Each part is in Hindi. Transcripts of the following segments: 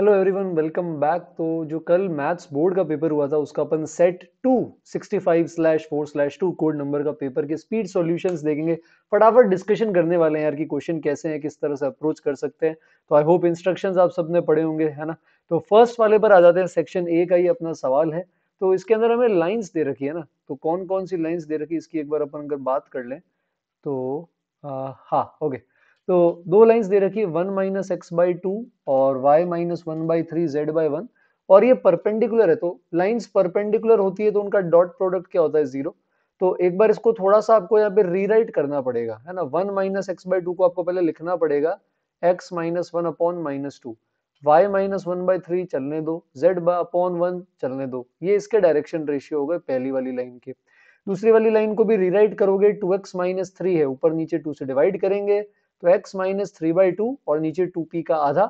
हेलो एवरीवन वेलकम बैक तो जो कल मैथ्स बोर्ड का पेपर हुआ था उसका अपन set two sixty five slash four slash two code number का पेपर के स्पीड सॉल्यूशंस देखेंगे फटाफट डिस्कशन करने वाले हैं यार कि क्वेश्चन कैसे हैं किस तरह से अप्रोच कर सकते हैं तो आई होप इंस्ट्रक्शंस आप सबने पढ़े होंगे है ना तो फर्स्ट वाले पर आ जाते हैं सेक्शन ए का ही अपना सवाल है तो इसके अंदर हमें लाइन्स दे रखी है ना तो कौन कौन सी लाइन्स दे रखी इसकी एक बार अपन अगर बात कर लें तो हाँ ओके okay. तो दो लाइंस दे रखी है one minus x by two और y minus one by three z by one और ये परपेंडिकुलर है तो लाइंस परपेंडिकुलर होती है तो उनका डॉट प्रोडक्ट क्या होता है जीरो तो एक बार इसको थोड़ा सा आपको यहाँ पे रीराइट करना पड़ेगा है ना one minus x by two को आपको पहले लिखना पड़ेगा x minus one upon minus two y minus one by three चलने दो जेड अपॉन वन चलने दो ये इसके डायरेक्शन रेशियो हो गए पहली वाली लाइन के दूसरी वाली लाइन को भी रीराइट करोगे टू एक्स माइनस थ्री है ऊपर नीचे टू से डिवाइड करेंगे तो x minus three by two और नीचे टू पी का आधा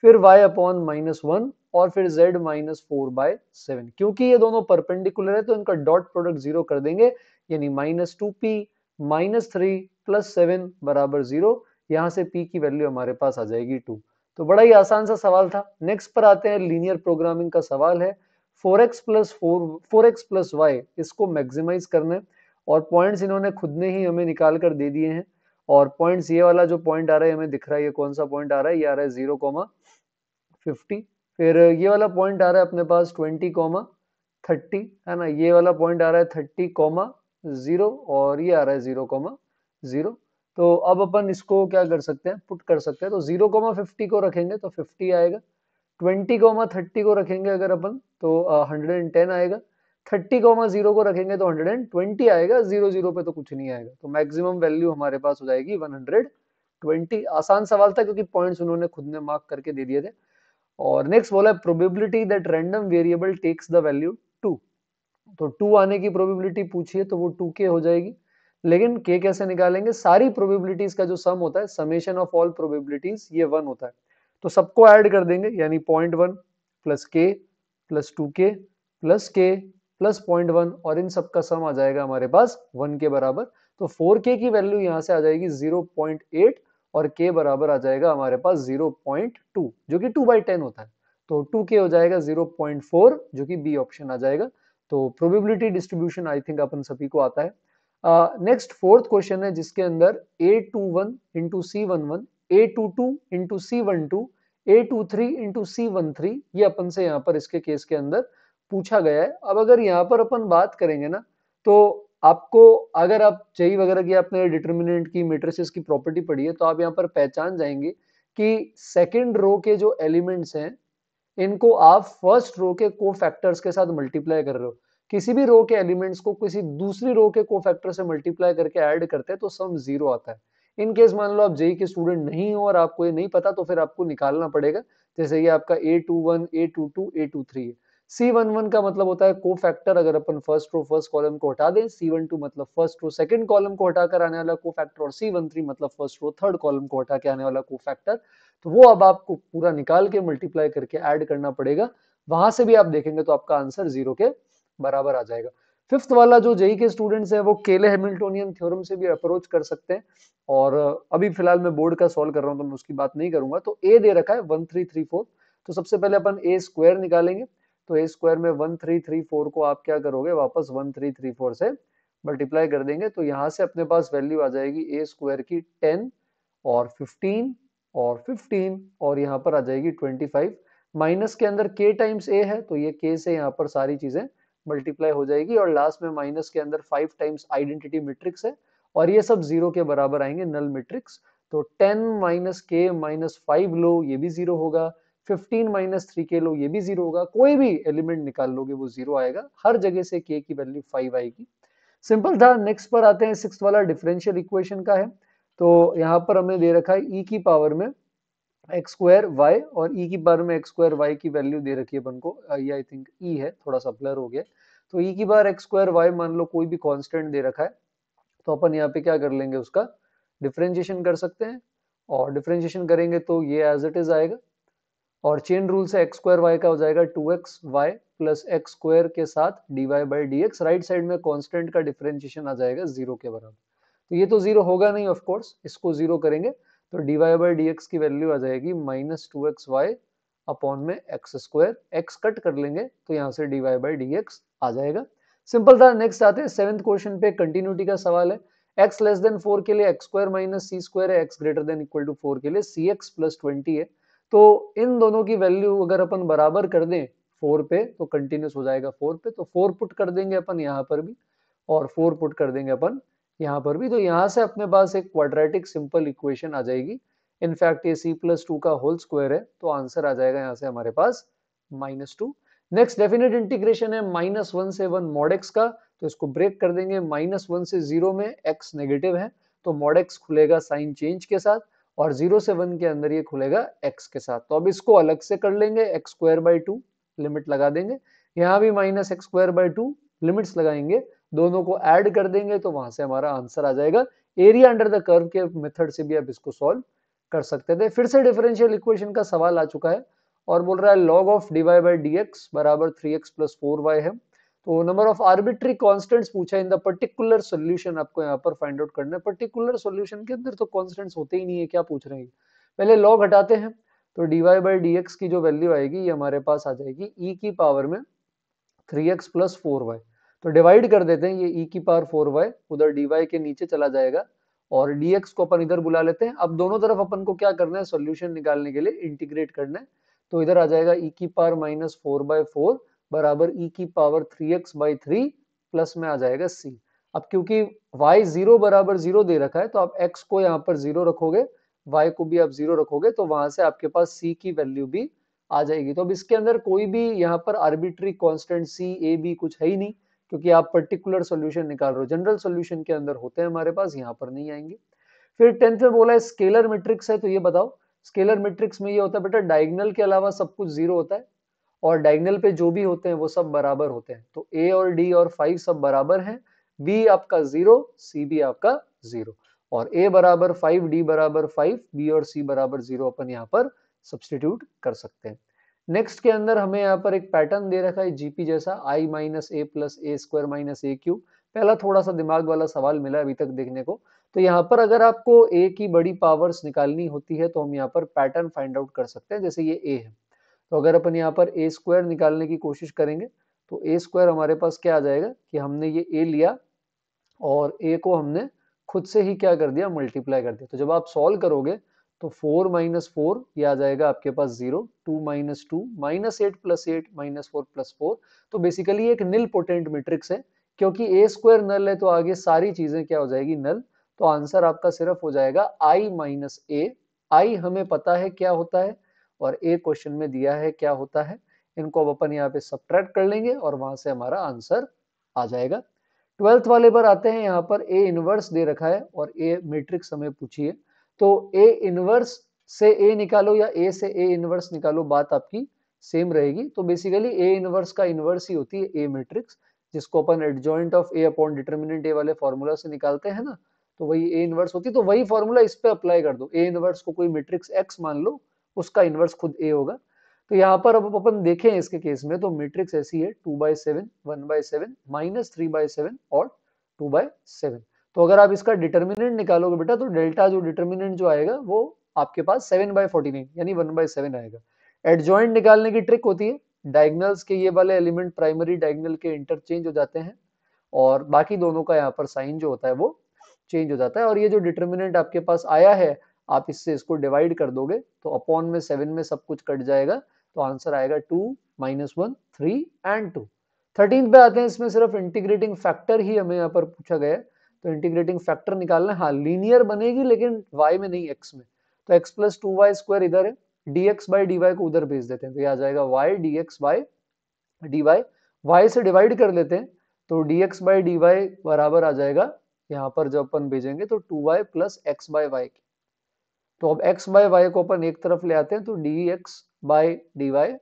फिर y अपॉन माइनस वन और फिर z minus four by seven क्योंकि ये दोनों परपेंडिकुलर है तो इनका डॉट प्रोडक्ट जीरो कर देंगे यानी minus two p minus three plus seven बराबर जीरो यहां से p की वैल्यू हमारे पास आ जाएगी टू तो बड़ा ही आसान सा सवाल था नेक्स्ट पर आते हैं लीनियर प्रोग्रामिंग का सवाल है 4x plus four four x plus y इसको मैक्सिमाइज करना है और पॉइंट्स इन्होंने खुद ने ही हमें निकाल कर दे दिए हैं और पॉइंट्स ये वाला जो पॉइंट आ रहा है हमें दिख रहा है ये कौन सा पॉइंट आ रहा है ये आ रहा है जीरो कॉमा फिफ्टी फिर ये वाला पॉइंट आ रहा है अपने पास ट्वेंटी कॉमा थर्टी है ना ये वाला पॉइंट आ रहा है थर्टी कॉमा जीरो और ये आ रहा है जीरो कॉमा जीरो तो अब अपन इसको क्या कर सकते हैं पुट कर सकते हैं तो जीरो कॉमा फिफ्टी को रखेंगे तो फिफ्टी आएगा ट्वेंटी कॉमा थर्टी को रखेंगे अगर अपन तो हंड्रेड एंड टेन आएगा थर्टी कोमा जीरो को रखेंगे तो हंड्रेड एंड ट्वेंटी आएगा जीरो जीरो पे तो कुछ नहीं आएगा तो मैक्सिमम वैल्यू हमारे पास हो जाएगी वन हंड्रेड ट्वेंटी आसान सवाल था क्योंकि पॉइंट्स उन्होंने खुद ने मार्क करके दे दिए थे और नेक्स्ट बोला है probability that random variable takes the value two तो टू आने की प्रोबेबिलिटी पूछिए तो वो टू के हो जाएगी लेकिन के कैसे निकालेंगे सारी प्रोबेबिलिटीज का जो सम होता है समेशन ऑफ ऑल प्रोबेबिलिटीज ये वन होता है तो सबको ऐड कर देंगे यानी point one plus k plus two k plus k plus point one और इन सब का सम आ जाएगा हमारे पास वन के बराबर तो फोर के की वैल्यू यहाँ से आ जाएगी जीरो पॉइंट एट और के बराबर आ जाएगा हमारे पास जीरो पॉइंट टू जो कि टू बाई टेन होता है तो टू के हो जाएगा जीरो पॉइंट फोर जो कि बी ऑप्शन आ जाएगा तो प्रोबेबिलिटी डिस्ट्रीब्यूशन आई थिंक अपन सभी को आता है नेक्स्ट फोर्थ क्वेश्चन है जिसके अंदर a two one into c one one a two two into c one two a two three into c one three ये अपन से यहाँ पर इसके केस के अंदर पूछा गया है अब अगर यहाँ पर अपन बात करेंगे ना तो आपको अगर आप चई वगैरह की आपने डिटर्मिनेंट की मेट्रिसेस की प्रॉपर्टी पढ़ी है तो आप यहाँ पर पहचान जाएंगे कि सेकेंड रो के जो एलिमेंट्स हैं इनको आप फर्स्ट रो के को फैक्टर्स के साथ मल्टीप्लाई कर रहे हो किसी भी रो के एलिमेंट्स को किसी दूसरी रो के को फैक्टर से मल्टीप्लाई करके ऐड करते हैं तो सम जीरो आता है इन केस मान लो आप जेई के स्टूडेंट नहीं हो और आपको ये नहीं पता तो फिर आपको निकालना पड़ेगा जैसे ये आपका a two one a two two a two three है सी वन वन का मतलब होता है को फैक्टर अगर अपन फर्स्ट रो फर्स्ट कॉलम को हटा दें सी वन टू मतलब फर्स्ट रो सेकंड कॉलम को हटाकर आने वाला को फैक्टर और सी वन थ्री मतलब फर्स्ट रो थर्ड कॉलम को हटा के आने वाला को फैक्टर तो वो अब आपको पूरा निकाल के मल्टीप्लाई करके ऐड करना पड़ेगा वहां से भी आप देखेंगे तो आपका आंसर जीरो के बराबर आ जाएगा फिफ्थ वाला जो जेई के स्टूडेंट्स है वो केले हेमिल्टोनियन थ्योरम से भी अप्रोच कर सकते हैं और अभी फिलहाल मैं बोर्ड का सॉल्व कर रहा हूँ तो मैं उसकी बात नहीं करूंगा तो ए दे रखा है वन थ्री थ्री फोर तो सबसे पहले अपन ए स्क्वायर निकालेंगे तो ए स्क्वायर में वन थ्री थ्री फोर को आप क्या करोगे वापस वन थ्री थ्री फोर से मल्टीप्लाई कर देंगे तो यहाँ से अपने पास वैल्यू आ जाएगी ए स्क्वायर की टेन और फिफ्टीन और फिफ्टीन और यहाँ पर आ जाएगी ट्वेंटी फाइव माइनस के अंदर के टाइम्स ए है तो ये के से यहाँ पर सारी चीजें मल्टीप्लाई हो जाएगी और लास्ट में माइनस के अंदर फाइव टाइम्स आइडेंटिटी मैट्रिक्स है और ये सब जीरो के बराबर आएंगे नल मैट्रिक्स तो ten minus k minus five लो ये भी जीरो होगा फिफ्टीन माइनस थ्री के लो ये भी जीरो होगा कोई भी एलिमेंट निकाल लोगे वो जीरो आएगा हर जगह से के की वैल्यू फाइव आएगी सिंपल था नेक्स्ट पर आते हैं सिक्स वाला डिफरेंशियल इक्वेशन का है तो यहाँ पर हमने दे रखा है ई e की पावर में एक्स स्क्वायर वाई और ई e की पावर में एक्स स्क्वायर वाई की वैल्यू दे रखी है अपन को ये आई थिंक ई है थोड़ा सा ब्लर हो गया तो ई e की पावर एक्स स्क्वायर वाई मान लो कोई भी कॉन्स्टेंट दे रखा है तो अपन यहाँ पे क्या कर लेंगे उसका डिफ्रेंशिएशन कर सकते हैं और डिफ्रेंशिएशन करेंगे तो ये एज इट इज आएगा और चेन रूल से एक्स स्क्वायर वाई का हो जाएगा two x y plus x square के साथ d y by d x right side में कॉन्स्टेंट का डिफ्रेंशिएशन आ जाएगा जीरो के बराबर तो ये तो जीरो होगा नहीं ऑफकोर्स इसको जीरो करेंगे तो d y by d x की वैल्यू आ जाएगी minus two x y upon में एक्स स्क्वायर एक्स कट कर लेंगे तो यहाँ से d y by d x आ जाएगा सिंपल था नेक्स्ट आते हैं सेवन्थ क्वेश्चन पे कंटिन्यूटी का सवाल है एक्स लेस देन फोर के लिए x square minus c square है x greater than equal to four के लिए सी एक्स प्लस ट्वेंटी है तो इन दोनों की वैल्यू अगर अपन बराबर कर दें फोर पे तो कंटिन्यूस हो जाएगा फोर पे तो फोर पुट कर देंगे अपन यहाँ पर भी और फोर पुट कर देंगे अपन यहाँ पर भी तो यहाँ से अपने पास एक क्वाड्रेटिक सिंपल इक्वेशन आ जाएगी इनफैक्ट ये सी प्लस टू का होल स्क्वायर है तो आंसर आ जाएगा यहाँ से हमारे पास minus two next definite integration है माइनस वन से वन मॉडेक्स का तो इसको ब्रेक कर देंगे माइनस वन से जीरो में एक्स नेगेटिव है तो मॉडेक्स खुलेगा साइन चेंज के साथ और जीरो से वन के अंदर ये खुलेगा एक्स के साथ तो अब इसको अलग से कर लेंगे x square by two limit लगा देंगे यहाँ भी minus x square by two limits लगाएंगे दोनों को ऐड कर देंगे तो वहां से हमारा आंसर आ जाएगा एरिया अंडर द कर्व के मेथड से भी आप इसको सॉल्व कर सकते थे फिर से डिफरेंशियल इक्वेशन का सवाल आ चुका है और बोल रहा है log of d y by d x बराबर three x plus four y है तो नंबर ऑफ आर्बिट्री कांस्टेंट्स पूछा इन द पर्टिकुलर सोल्यूशन आपको यहाँ पर फाइंड आउट करना है पर्टिकुलर सोल्यूशन के अंदर तो कांस्टेंट्स होते ही नहीं है क्या पूछ रहे हैं पहले लॉग हटाते हैं तो डीवाई बाई डी एक्स की जो वैल्यू आएगी ये हमारे पास आ जाएगी ई e की पावर में three x plus four y तो डिवाइड कर देते हैं ये ई e की पावर फोर वाई उधर डीवाई के नीचे चला जाएगा और डी एक्स को अपन इधर बुला लेते हैं अब दोनों तरफ अपन को क्या करना है सोल्यूशन निकालने के लिए इंटीग्रेट करना है तो इधर आ जाएगा ई e की power minus four by four बराबर ई e की power three x by three plus में आ जाएगा सी अब क्योंकि y जीरो बराबर जीरो दे रखा है तो आप x को यहाँ पर जीरो रखोगे y को भी आप जीरो रखोगे तो वहां से आपके पास c की वैल्यू भी आ जाएगी तो अब इसके अंदर कोई भी यहाँ पर arbitrary constant c a b कुछ है ही नहीं क्योंकि आप पर्टिकुलर सोल्यूशन निकाल रहे हो जनरल सोल्यूशन के अंदर होते हैं हमारे पास यहाँ पर नहीं आएंगे फिर टेंथ में बोला है स्केलर मेट्रिक्स है तो ये बताओ स्केलर मेट्रिक्स में ये होता है बेटा डायगनल के अलावा सब कुछ जीरो होता है और डायगनल पे जो भी होते हैं वो सब बराबर होते हैं तो ए और डी और फाइव सब बराबर हैं बी आपका जीरो सी भी आपका जीरो और ए बराबर फाइव डी बराबर फाइव बी और सी बराबर जीरो अपन यहाँ पर सब्सटीट्यूट कर सकते हैं नेक्स्ट के अंदर हमें यहाँ पर एक पैटर्न दे रखा है जीपी जैसा I minus A plus A square minus A cube पहला थोड़ा सा दिमाग वाला सवाल मिला अभी तक देखने को तो यहाँ पर अगर आपको ए की बड़ी पावर्स निकालनी होती है तो हम यहाँ पर पैटर्न फाइंड आउट कर सकते हैं जैसे ये ए है तो अगर अपन यहाँ पर ए स्क्वायर निकालने की कोशिश करेंगे तो ए स्क्वायर हमारे पास क्या आ जाएगा कि हमने ये ए लिया और ए को हमने खुद से ही क्या कर दिया मल्टीप्लाई कर दिया तो जब आप सॉल्व करोगे तो फोर माइनस फोर ये आ जाएगा आपके पास zero two minus two minus eight plus eight minus four plus four तो बेसिकली एक निल पोटेंट मेट्रिक्स है क्योंकि ए स्क्वायर नल है तो आगे सारी चीजें क्या हो जाएगी नल तो आंसर आपका सिर्फ हो जाएगा आई माइनस ए आई हमें पता है क्या होता है और ए क्वेश्चन में दिया है क्या होता है इनको अब अपन यहाँ पे सब कर लेंगे और वहां से हमारा आंसर आ जाएगा ट्वेल्थ वाले पर आते हैं यहाँ पर ए इनवर्स दे रखा है और ए मैट्रिक्स हमें पूछिए तो ए इनवर्स से ए निकालो या ए से ए इनवर्स निकालो बात आपकी सेम रहेगी तो बेसिकली ए इनवर्स का इनवर्स ही होती है ए मैट्रिक्स जिसको अपन adjoint of A upon determinant A वाले फॉर्मूला से निकालते हैं ना तो वही ए इनवर्स होती है तो वही फॉर्मूला इस पर अप्लाई कर दो ए इनवर्स को कोई मेट्रिक्स एक्स मान लो उसका इन्वर्स खुद ए होगा तो यहाँ पर अब अपन देखें इसके केस में तो मैट्रिक्स ऐसी है two by seven one by seven minus three by seven और टू बाई सेवन तो अगर आप इसका डिटर्मिनेंट निकालोगे बेटा तो डेल्टा जो डिटर्मिनेंट जो आएगा वो आपके पास सेवन बाई फोर्टी नाइन यानी वन बाय सेवन आएगा एडजॉइंट निकालने की ट्रिक होती है डायगनल्स के ये वाले एलिमेंट प्राइमरी डायगनल के इंटरचेंज हो जाते हैं और बाकी दोनों का यहाँ पर साइन जो होता है वो चेंज हो जाता है और ये जो डिटर्मिनेंट आपके पास आया है आप इससे इसको डिवाइड कर दोगे तो अपॉन में सेवन में सब कुछ कट जाएगा तो आंसर आएगा two minus one three and two thirteen पे आते हैं इसमें सिर्फ इंटीग्रेटिंग फैक्टर ही हमें यहाँ पर पूछा गया तो इंटीग्रेटिंग फैक्टर निकालना हाँ लीनियर बनेगी लेकिन वाई में नहीं एक्स में तो x plus two y square इधर है d x by d y को उधर भेज देते हैं तो ये आ जाएगा y d x by d y y से डिवाइड कर लेते हैं तो d x by d y बराबर आ जाएगा यहाँ पर जब अपन भेजेंगे तो two y plus x by y के तो अब x बाय वाई को अपन एक तरफ ले आते हैं तो d x by d y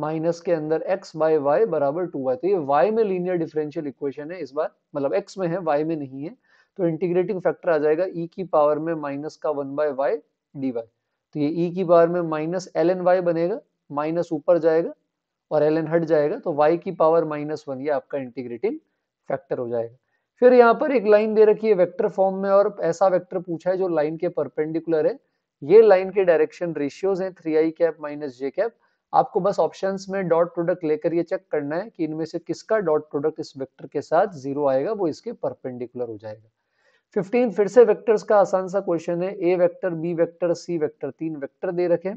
minus के अंदर x बाय वाई बराबर टू वाई तो ये y में लीनियर डिफरेंशियल इक्वेशन है इस बार मतलब x में है y में नहीं है तो इंटीग्रेटिंग फैक्टर आ जाएगा e की पावर में माइनस का one by y d y तो ये e की पावर में माइनस एल एन वाई बनेगा माइनस ऊपर जाएगा और एल एन हट जाएगा तो y की पावर माइनस वन ये आपका इंटीग्रेटिंग फैक्टर हो जाएगा फिर यहाँ पर एक लाइन दे रखी है वेक्टर फॉर्म में और ऐसा वेक्टर पूछा है जो लाइन के परपेंडिकुलर है ये लाइन के डायरेक्शन रेशियोज हैं three i cap minus j cap आपको बस ऑप्शंस में डॉट प्रोडक्ट लेकर ये चेक करना है कि इनमें से किसका डॉट प्रोडक्ट इस वेक्टर के साथ जीरो आएगा वो इसके परपेंडिकुलर हो जाएगा फिफ्टीन फिर से वेक्टर्स का आसान सा क्वेश्चन है a vector b vector c vector तीन वेक्टर दे रखे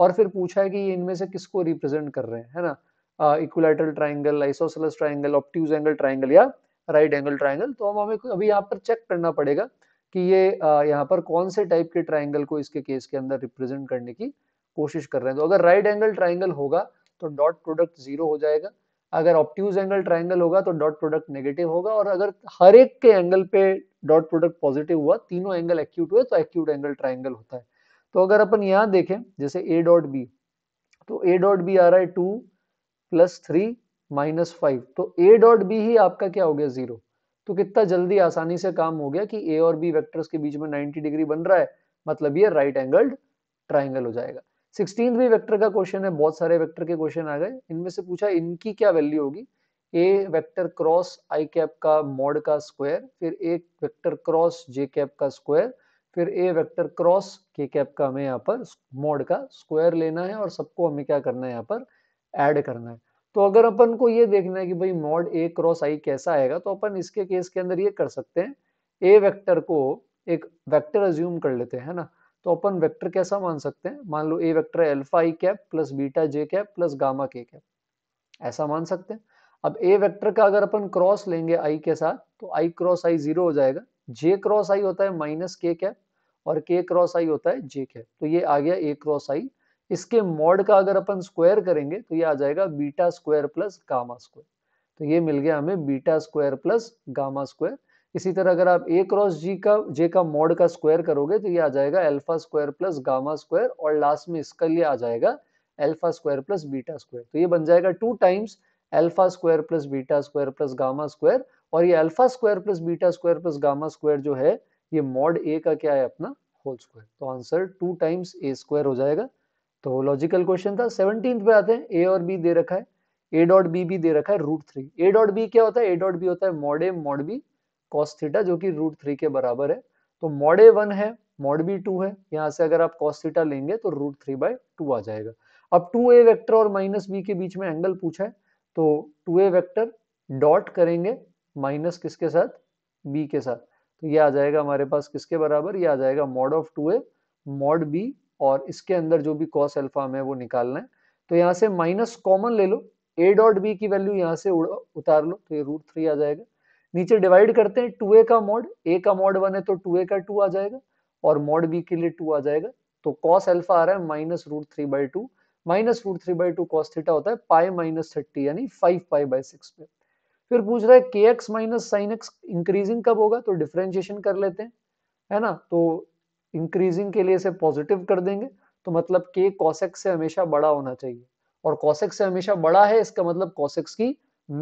और फिर पूछा है कि ये इनमें से किसको रिप्रेजेंट कर रहे हैं है ना equilateral triangle isosceles triangle obtuse angle triangle या राइट एंगल ट्राइंगल तो हम हमें अभी यहाँ पर चेक करना पड़ेगा कि ये यहाँ पर कौन से टाइप के ट्राइंगल को इसके केस के अंदर रिप्रेजेंट करने की कोशिश कर रहे हैं तो अगर राइट एंगल ट्राइंगल होगा तो डॉट प्रोडक्ट जीरो हो जाएगा अगर ऑप्टूज एंगल ट्राइंगल होगा तो डॉट प्रोडक्ट नेगेटिव होगा और अगर हर एक के एंगल पे डॉट प्रोडक्ट पॉजिटिव हुआ तीनों एंगल एक्यूट हुए तो एक्यूट एंगल ट्राइंगल होता है तो अगर अपन यहाँ देखें जैसे ए डॉट बी तो ए डॉट बी आ रहा है two plus three minus five तो ए डॉट बी ही आपका क्या हो गया जीरो तो कितना जल्दी आसानी से काम हो गया कि ए और बी वेक्टर्स के बीच में 90 डिग्री बन रहा है मतलब ये राइट एंगल्ड ट्राइंगल हो जाएगा सिक्सटीन भी वेक्टर का क्वेश्चन है बहुत सारे वेक्टर के क्वेश्चन आ गए इनमें से पूछा इनकी क्या वैल्यू होगी A vector cross I cap का मॉड का स्क्वायर फिर A vector cross J cap का स्क्वायर फिर A vector cross K cap का हमें यहाँ पर मॉड का स्क्वायर लेना है और सबको हमें क्या करना है यहाँ पर ऐड करना है तो अगर अपन को ये देखना है कि भाई मॉड ए क्रॉस आई कैसा आएगा तो अपन इसके केस के अंदर ये कर सकते हैं ए वेक्टर को एक वेक्टर अज्यूम कर लेते हैं ना तो अपन वेक्टर कैसा मान सकते हैं मान लो A vector alpha I cap plus beta J cap plus gamma K cap ऐसा मान सकते हैं अब ए वेक्टर का अगर अपन क्रॉस लेंगे आई के साथ तो आई क्रॉस आई जीरो हो जाएगा जे क्रॉस आई होता है माइनस के कैप और के क्रॉस आई होता है जे कैप तो ये आ गया ए क्रॉस आई इसके मॉड का अगर अपन स्क्वायर करेंगे तो ये आ जाएगा beta square plus gamma square तो ये मिल गया हमें beta square plus gamma square इसी तरह अगर आप ए क्रॉस जी का जे का मॉड का स्क्वायर करोगे तो ये आ जाएगा alpha square plus gamma square और लास्ट में इसका लिए आ जाएगा alpha square plus beta square तो ये बन जाएगा two times alpha square plus beta square plus gamma square और ये alpha square plus beta square plus gamma square जो है ये मॉड ए का क्या है अपना होल स्क्वायर तो answer two times A square हो जाएगा तो लॉजिकल क्वेश्चन था सेवनटीन पे आते हैं ए और बी दे रखा है ए डॉट बी भी दे रखा है root three A dot B क्या होता है ए डॉट बी होता है mod A mod B cos theta जो कि रूट थ्री के बराबर है तो मॉड ए वन है मॉड बी टू है यहाँ से अगर आप कॉस थीटा लेंगे तो रूट थ्री बाय टू आ जाएगा अब टू ए वैक्टर और माइनस बी के बीच में एंगल पूछा है तो टू ए वैक्टर डॉट करेंगे माइनस किसके साथ बी के साथ तो ये आ जाएगा हमारे पास किसके बराबर ये आ जाएगा mod of two A mod B और इसके अंदर जो भी कॉस अल्फा हमें वो निकालना है तो यहाँ से माइनस कॉमन ले लो ए डॉट बी की वैल्यू यहाँ से उतार लो तो ये रूट थ्री आ जाएगा नीचे डिवाइड करते हैं टू ए का मॉड ए का मॉड वन है तो टू ए का टू आ जाएगा और मॉड बी के लिए टू आ जाएगा तो कॉस अल्फा आ रहा है minus root three by two minus root three by two cos theta होता है पाई माइनस थर्टी यानी फाइव पाई बाई सिक्स पे फिर पूछ रहा है के x minus sine x increasing कब होगा तो डिफ्रेंशिएशन कर लेते हैं है ना तो इंक्रीजिंग के लिए इसे पॉजिटिव कर देंगे तो मतलब के कॉसेक्स से हमेशा बड़ा होना चाहिए और कॉशेक्स से हमेशा बड़ा है इसका मतलब कॉसेक्स की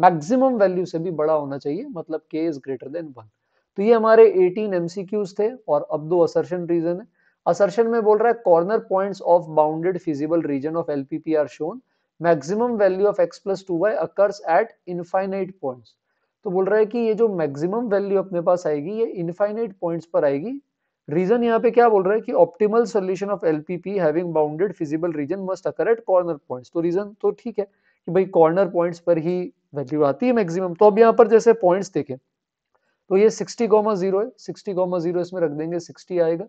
मैक्सिमम वैल्यू से भी बड़ा होना चाहिए मतलब के इज ग्रेटर देन वन तो ये हमारे 18 एमसीक्यूज थे और अब दो असर्शन रीजन है असर्शन में बोल रहा है corner point of bounded feasible region of L P P are shown maximum value of x plus two y occurs at infinite point तो बोल रहा है कि ये जो मैक्सिमम वैल्यू अपने पास आएगी ये इनफाइनाइट पॉइंट्स पर आएगी रीजन यहाँ पे क्या बोल रहा है कि optimal solution of LPP having bounded feasible region must occur at corner point तो रीजन तो ठीक है कि भाई कॉर्नर पॉइंट पर ही वैल्यू आती है मैक्सिमम तो अब यहाँ पर जैसे पॉइंट देखें तो ये सिक्सटी गोमा जीरो है सिक्सटी गोमा जीरो इसमें रख देंगे सिक्सटी आएगा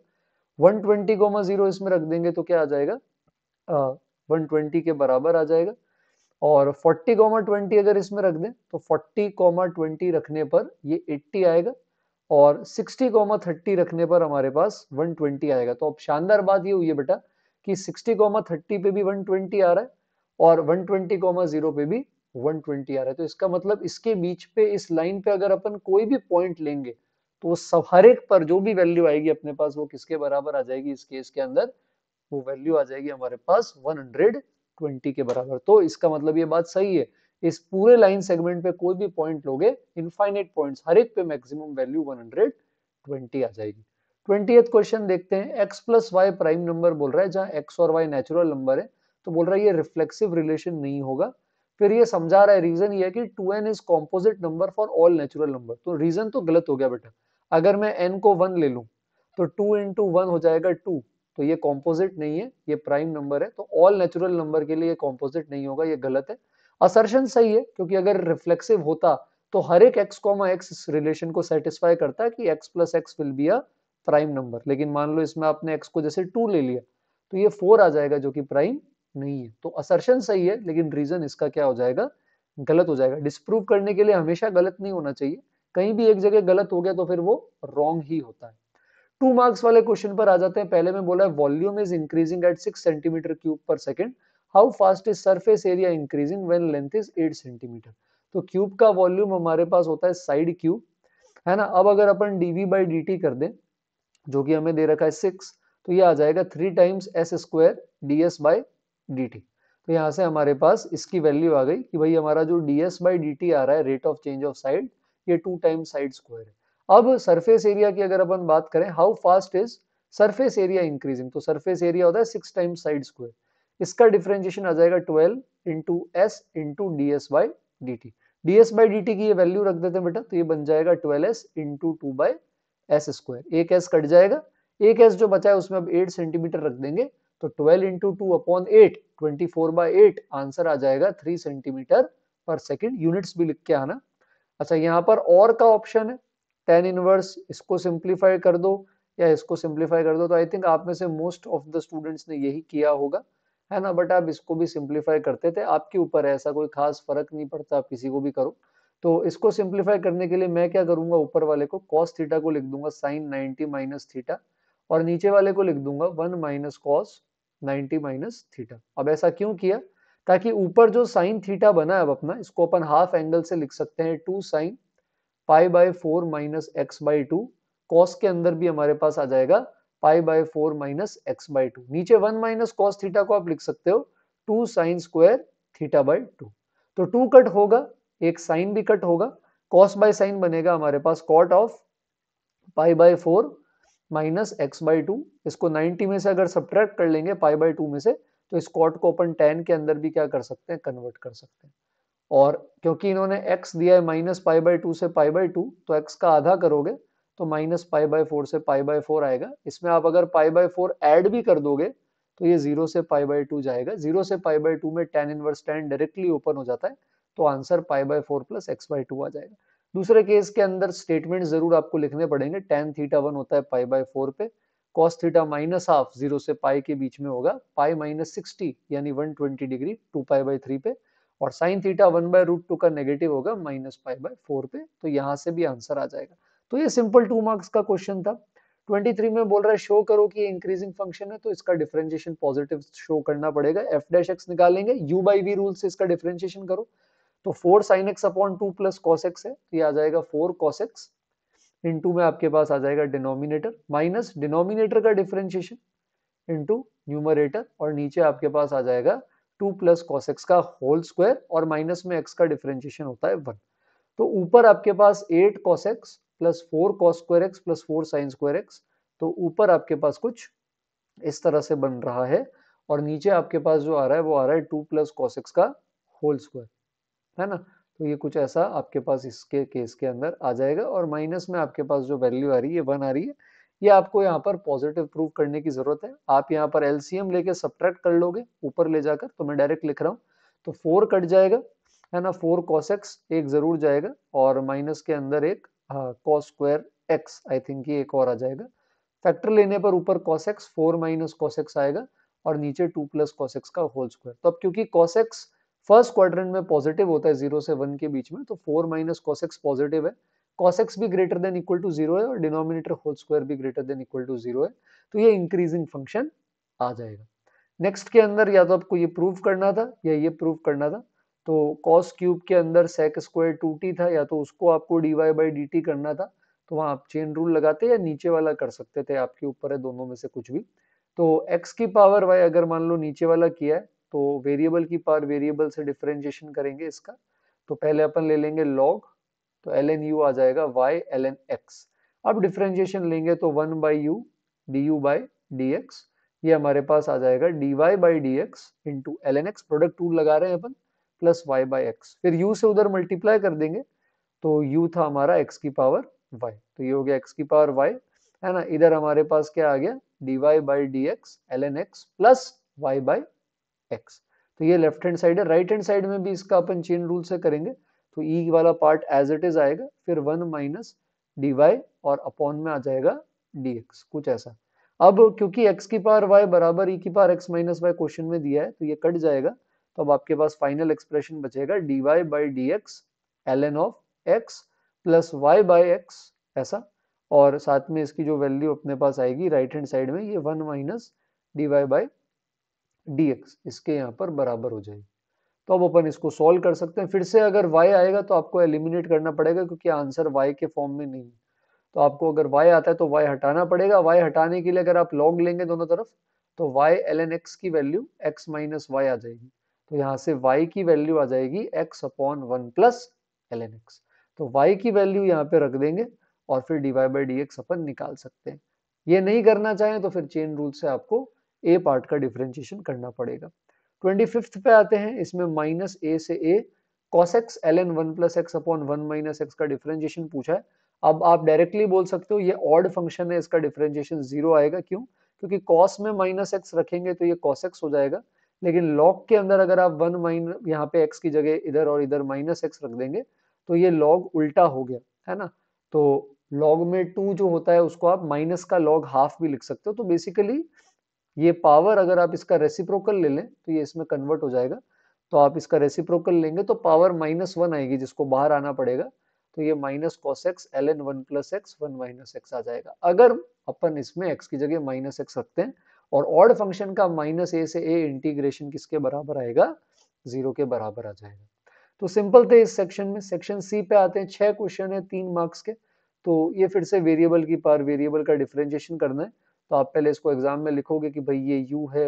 ट्वेंटी गोमा जीरो इसमें रख देंगे तो क्या आ जाएगा वन ट्वेंटी के बराबर आ जाएगा और फोर्टी गोमा ट्वेंटी अगर इसमें रख दें तो फोर्टी गोमा ट्वेंटी रखने पर ये एट्टी आएगा और 60 कोमा थर्टी रखने पर हमारे पास 120 आएगा तो अब शानदार बात ये हुई है बेटा कि 60 कोमा थर्टी पे भी 120 आ रहा है और 120 कोमा जीरो पे भी 120 आ रहा है तो इसका मतलब इसके बीच पे इस लाइन पे अगर अपन कोई भी पॉइंट लेंगे तो वो सब हर एक पर जो भी वैल्यू आएगी अपने पास वो किसके बराबर आ जाएगी इस केस के अंदर वो वैल्यू आ जाएगी हमारे पास वन के बराबर तो इसका मतलब ये बात सही है इस पूरे लाइन सेगमेंट पे कोई भी पॉइंट लोगे इनफाइनेट पॉइंट्स हर एक पे मैक्सिमम वैल्यू 120 आ जाएगी ट्वेंटी क्वेश्चन देखते हैं x plus y prime number बोल रहा है जहां एक्स और वाई नेचुरल नंबर है तो बोल रहा है ये रिफ्लेक्सिव रिलेशन नहीं होगा फिर ये समझा रहा है रीजन ये है कि 2n n is composite number for all natural number तो रीजन तो गलत हो गया बेटा अगर मैं n को 1 ले लू तो 2 इन टू हो जाएगा 2 तो ये कॉम्पोजिट नहीं है ये प्राइम नंबर है तो ऑल नेचुरल नंबर के लिए कॉम्पोजिट नहीं होगा ये गलत है असर्शन सही है क्योंकि अगर रिफ्लेक्सिव होता तो हर एक एक्स कॉमा एक्स इस रिलेशन को सेटिस्फाई करता कि x plus x will be a prime number लेकिन मान लो इसमें आपने एक्स को जैसे टू ले लिया तो ये फोर आ जाएगा जो कि प्राइम नहीं है तो असर्शन सही है लेकिन रीजन इसका क्या हो जाएगा गलत हो जाएगा डिस्प्रूव करने के लिए हमेशा गलत नहीं होना चाहिए कहीं भी एक जगह गलत हो गया तो फिर वो रॉन्ग ही होता है टू मार्क्स वाले क्वेश्चन पर आ जाते हैं पहले में बोला है volume is increasing at six centimetre cube per second how fast is surface area increasing when length is eight centimetre तो क्यूब का वॉल्यूम हमारे पास होता है साइड क्यूब है ना अब अगर अपन d v by d t कर दें जो कि हमें दे रखा है सिक्स तो ये आ जाएगा three times s square d s by d t तो यहाँ से हमारे पास इसकी वैल्यू आ गई कि भाई हमारा जो d s by d t आ रहा है rate of change of side ये टू टाइम साइड स्क्वायर है अब सरफेस एरिया की अगर अपन बात करें how fast is surface area increasing तो सरफेस एरिया होता है सिक्स टाइम्स साइड स्क्वायर इसका डिफरेंशिएशन आ जाएगा 12 into s into d s by d t d s by d t की ये वैल्यू रख देते हैं बेटा तो ये बन जाएगा twelve s into two by s square एक एस कट जाएगा एक एस जो बचा है उसमें अब 8 सेंटीमीटर रख देंगे तो 12 into two upon eight twenty four by eight answer आ जाएगा three centimetre per second units भी लिख के आना अच्छा यहाँ पर और का ऑप्शन है टेन इनवर्स इसको सिंप्लीफाई कर दो या इसको सिंप्लीफाई कर दो तो आई थिंक आप में से मोस्ट ऑफ द स्टूडेंट्स ने यही किया होगा है ना बट आप इसको भी सिंप्लीफाई करते थे आपके ऊपर ऐसा कोई खास फर्क नहीं पड़ता आप किसी को भी करो तो इसको सिंप्लीफाई करने के लिए मैं क्या करूंगा ऊपर वाले को कॉस थीटा को लिख दूंगा साइन नाइनटी माइनस थीटा और नीचे वाले को लिख दूंगा one minus cos ninety minus theta अब ऐसा क्यों किया ताकि ऊपर जो साइन थीटा बना है अब अपना इसको अपन हाफ एंगल से लिख सकते हैं two sine pi by four minus x by two cos के अंदर भी हमारे पास आ जाएगा pi by four minus x by two नीचे वन माइनस कॉस थीटा को आप लिख सकते हो two sine square theta by two तो टू कट होगा एक साइन भी कट होगा कॉस बाय साइन बनेगा हमारे पास cot of pi by four minus x by two इसको नाइनटी में से अगर सब्ट्रैक्ट कर लेंगे पाई बाय टू में से तो इस कॉट को अपन टेन के अंदर भी क्या कर सकते हैं कन्वर्ट कर सकते हैं और क्योंकि इन्होंने x दिया है माइनस पाई बाय टू से पाई बाय टू तो x का आधा करोगे तो माइनस पाई बाय फोर से पाई बाय फोर आएगा इसमें आप अगर पाई बाय फोर ऐड भी कर दोगे तो ये जीरो से पाई बाय टू जाएगा जीरो से पाई बाय टू में tan inverse tan directly open हो जाता है तो answer pi by four plus x by two आ जाएगा दूसरे केस के अंदर स्टेटमेंट जरूर आपको लिखने पड़ेंगे टेन थीटा वन होता है पाई बाय फोर पे cos theta minus half zero से पाई के बीच में होगा पाई माइनस सिक्सटी यानी one twenty degree two pi by three पे और sine theta one by root two का नेगेटिव होगा माइनस पाई बाय फोर पे तो यहाँ से भी आंसर आ जाएगा तो ये सिंपल टू मार्क्स का क्वेश्चन था 23 में बोल रहा है शो करो कि इंक्रीजिंग फंक्शन है तो इसका डिफरेंशिएशन पॉजिटिव शो करना पड़ेगा एफ डैश एक्स निकालेंगे यू बाई वी रूल से इसका डिफरेंशिएशन करो तो four sine x upon two plus cos x है तो ये आ जाएगा फोर कॉस एक्स इंटू में आपके पास आ जाएगा डिनोमिनेटर माइनस डिनोमिनेटर का डिफरेंशिएशन इंटू न्यूमरेटर और नीचे आपके पास आ जाएगा टू प्लस कॉस एक्स का होल स्क्वायर और माइनस में एक्स का डिफरेंशिएशन होता है वन तो ऊपर आपके पास eight cos x plus four cos square x plus four sine square x तो ऊपर आपके पास कुछ इस तरह से बन रहा है और नीचे आपके पास जो आ रहा है वो आ रहा है टू प्लस कॉस एक्स का होल स्क्वायर है ना तो ये कुछ ऐसा आपके पास इसके केस के अंदर आ जाएगा और माइनस में आपके पास जो वैल्यू आ रही है वन आ रही है ये आपको यहाँ पर पॉजिटिव प्रूव करने की जरूरत है आप यहाँ पर एलसीएम लेके सब्ट्रैक्ट कर लोगे ऊपर ले जाकर तो मैं डायरेक्ट लिख रहा हूँ तो फोर कट जाएगा है ना फोर कॉस एक्स एक जरूर जाएगा और माइनस के अंदर एक cos square x I think ये एक और आ जाएगा फैक्टर लेने पर ऊपर cos x four minus cos x आएगा और नीचे टू प्लस कॉस एक्स का होल स्क्वायर तो अब क्योंकि कॉस एक्स फर्स्ट क्वाड्रेंट में पॉजिटिव होता है जीरो से वन के बीच में तो four minus cos x positive है कॉस एक्स भी greater than equal to zero है और डिनोमिनेटर होल स्क्वायर भी greater than equal to zero है तो ये इंक्रीजिंग फंक्शन आ जाएगा नेक्स्ट के अंदर या तो आपको ये प्रूव करना था या ये प्रूव करना था तो कॉस क्यूब के अंदर सेक स्क्वायर टू टी था या तो उसको आपको d y by d t करना था तो वहाँ आप चेन रूल लगाते या नीचे वाला कर सकते थे आपके ऊपर है दोनों में से कुछ भी तो एक्स की पावर वाई अगर मान लो नीचे वाला किया है तो वेरिएबल की पावर वेरिएबल से डिफ्रेंशिएशन करेंगे इसका तो पहले अपन ले लेंगे लॉग तो एल एन यू आ जाएगा वाई एल एन एक्स अब डिफ्रेंशिएशन लेंगे तो one by u d u by d x ये हमारे पास आ जाएगा d y by d x into l n x product टू लगा रहे हैं अपन प्लस वाई बाई एक्स फिर यू से उधर मल्टीप्लाई कर देंगे तो यू था हमारा एक्स की पावर वाई तो ये हो गया एक्स की पावर वाई है ना इधर हमारे पास क्या आ गया d y by d x l n x plus y by x तो ये लेफ्ट हैंड साइड है राइट हैंड साइड में भी इसका अपन चेन रूल से करेंगे तो ई e वाला पार्ट एज इट इज आएगा फिर वन माइनस डी और अपॉन में आ जाएगा डी कुछ ऐसा अब क्योंकि x की पावर y बराबर e की power x minus y question में दिया है तो ये कट जाएगा तो अब आपके पास फाइनल एक्सप्रेशन बचेगा d y by d x l n of x plus y by x ऐसा और साथ में इसकी जो वैल्यू अपने पास आएगी राइट हैंड साइड में ये one minus d y by d x इसके यहाँ पर बराबर हो जाएगी तो अब अपन इसको सॉल्व कर सकते हैं फिर से अगर y आएगा तो आपको एलिमिनेट करना पड़ेगा क्योंकि आंसर y के फॉर्म में नहीं है तो आपको अगर y आता है तो y हटाना पड़ेगा y हटाने के लिए अगर आप लॉग लेंगे दोनों तरफ तो y ln x की वैल्यू x माइनस वाई आ जाएगी तो यहाँ से y की वैल्यू आ जाएगी x upon one plus l n x तो y की वैल्यू यहाँ पे रख देंगे और फिर d y by d x अपन निकाल सकते हैं ये नहीं करना चाहें तो फिर चेन रूल से आपको ए पार्ट का डिफ्रेंशिएशन करना पड़ेगा ट्वेंटी फिफ्थ पे आते हैं इसमें माइनस ए से A cos x l n one plus x upon one minus x का डिफरेंशिएशन पूछा है अब आप डायरेक्टली बोल सकते हो ये ऑड फंक्शन है इसका डिफरेंशिएशन जीरो आएगा क्यों क्योंकि कॉस में माइनस एक्स रखेंगे तो ये कॉस एक्स हो जाएगा लेकिन लॉग के अंदर अगर आप वन माइन यहाँ पे एक्स की जगह इधर और इधर माइनस एक्स रख देंगे तो ये लॉग उल्टा हो गया है ना तो लॉग में टू जो होता है उसको आप माइनस का लॉग हाफ भी लिख सकते हो तो बेसिकली ये पावर अगर आप इसका रेसिप्रोकल ले लें तो ये इसमें कन्वर्ट हो जाएगा तो आप इसका रेसिप्रोकल लेंगे तो पावर माइनस वन आएगी जिसको बाहर आना पड़ेगा तो ये minus cos x l n one plus x one minus x आ जाएगा अगर अपन इसमें एक्स की जगह माइनस एक्स रखते हैं और ऑड फंक्शन का माइनस ए से ए इंटीग्रेशन किसके बराबर आएगा जीरो के बराबर आ जाएगा तो सिंपल थे इस सेक्शन में सेक्शन सी पे आते हैं छह क्वेश्चन है तीन मार्क्स के तो ये फिर से वेरिएबल की पार वेरिएबल का डिफ्रेंशिएशन करना है तो आप पहले इसको एग्जाम में लिखोगे कि भाई ये यू है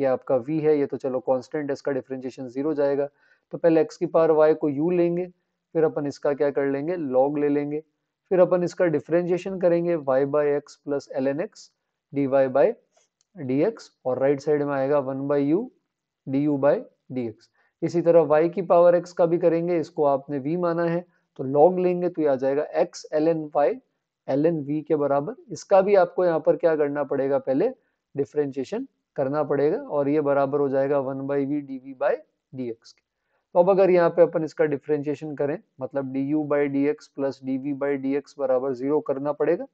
ये आपका वी है ये तो चलो कॉन्स्टेंट इसका डिफ्रेंशिएशन जीरो जाएगा तो पहले एक्स की पार वाई को यू लेंगे फिर अपन इसका क्या कर लेंगे लॉग ले लेंगे फिर अपन इसका डिफ्रेंशिएशन करेंगे y by x plus l n x d y by d x और राइट right साइड में आएगा one by u d u by d x इसी तरह वाई की पावर एक्स का भी करेंगे इसको आपने वी माना है तो लॉग लेंगे तो ये आ जाएगा x l n y l n v के बराबर इसका भी आपको यहाँ पर क्या करना पड़ेगा पहले डिफ्रेंशिएशन करना पड़ेगा और ये बराबर हो जाएगा one by v d v by d x के तो अब अगर यहाँ पे अपन इसका डिफ्रेंशिएशन करें मतलब d u by d x plus d v by d x बराबर जीरो करना पड़ेगा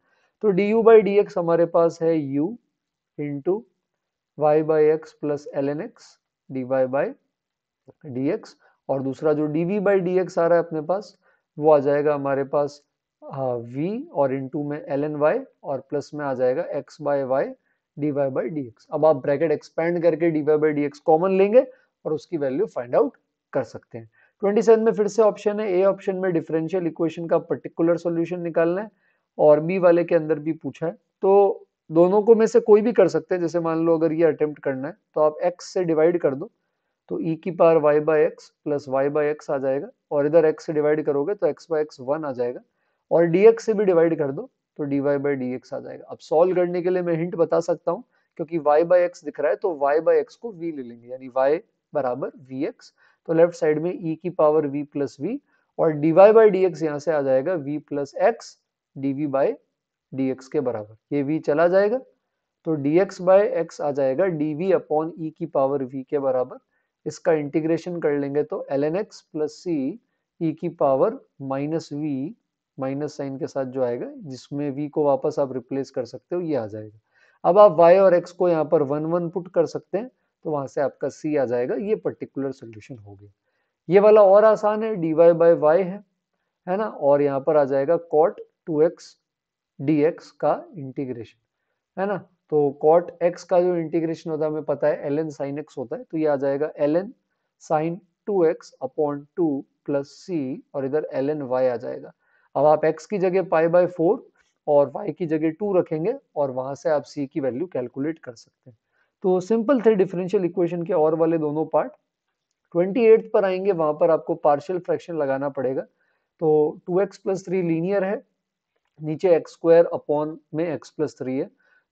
तो d u by d x हमारे पास है u into y by x plus ln x dy by dx और दूसरा जो dv by dx आ रहा है अपने पास वो आ जाएगा हमारे पास v और इनटू में ln y और प्लस में आ जाएगा x by y dy by dx अब आप ब्रैकेट एक्सपेंड करके dy by dx d common लेंगे और उसकी वैल्यू फाइंड आउट कर सकते हैं 27 में फिर से ऑप्शन है ए ऑप्शन में डिफरेंशियल इक्वेशन का पर्टिकुलर सॉल्यूशन निकालना है और बी वाले के अंदर भी पूछा है तो दोनों को में से कोई भी कर सकते हैं जैसे मान लो अगर ये अटेम्प्ट करना है तो आप एक्स से डिवाइड कर दो तो ई e की power y by x plus y by x आ जाएगा और इधर x से डिवाइड करोगे तो एक्स बाई एक्स वन आ जाएगा और dx से भी डिवाइड कर दो तो dy y by d x आ जाएगा अब सॉल्व करने के लिए मैं हिंट बता सकता हूँ क्योंकि वाई बाई एक्स दिख रहा है तो वाई बाई एक्स को वी ले लेंगे यानी वाई बराबर वी एक्स तो लेफ्ट साइड में ई e की पावर वी प्लस वी और dy y by d x यहाँ से आ जाएगा v plus x d v by dx के बराबर ये v चला जाएगा तो dx बाय एक्स आ जाएगा डी वी अपॉन ई की पावर v के बराबर इसका इंटीग्रेशन कर लेंगे तो ln x plus c e की power minus v minus sign के साथ जो आएगा जिसमें v को वापस आप रिप्लेस कर सकते हो ये आ जाएगा अब आप y और x को यहाँ पर वन वन पुट कर सकते हैं तो वहां से आपका c आ जाएगा ये पर्टिकुलर सोल्यूशन हो गया ये वाला और आसान है dy बाय वाई है है ना और यहाँ पर आ जाएगा कॉट टू एक्स एक्स का इंटीग्रेशन है ना तो कॉट एक्स का जो इंटीग्रेशन होता है हमें पता है एल एन साइन एक्स होता है तो ये आ जाएगा l n sine two x upon two plus c और इधर एल एन वाई आ जाएगा अब आप एक्स की जगह पाई बाय फोर और वाई की जगह टू रखेंगे और वहां से आप सी की वैल्यू कैलकुलेट कर सकते हैं तो सिंपल थे डिफरेंशियल इक्वेशन के और वाले दोनों पार्ट एट पर आएंगे वहां पर आपको पार्शियल फ्रैक्शन लगाना पड़ेगा तो two x plus three linear है नीचे एक्स स्क्वायर अपॉन में एक्स प्लस थ्री है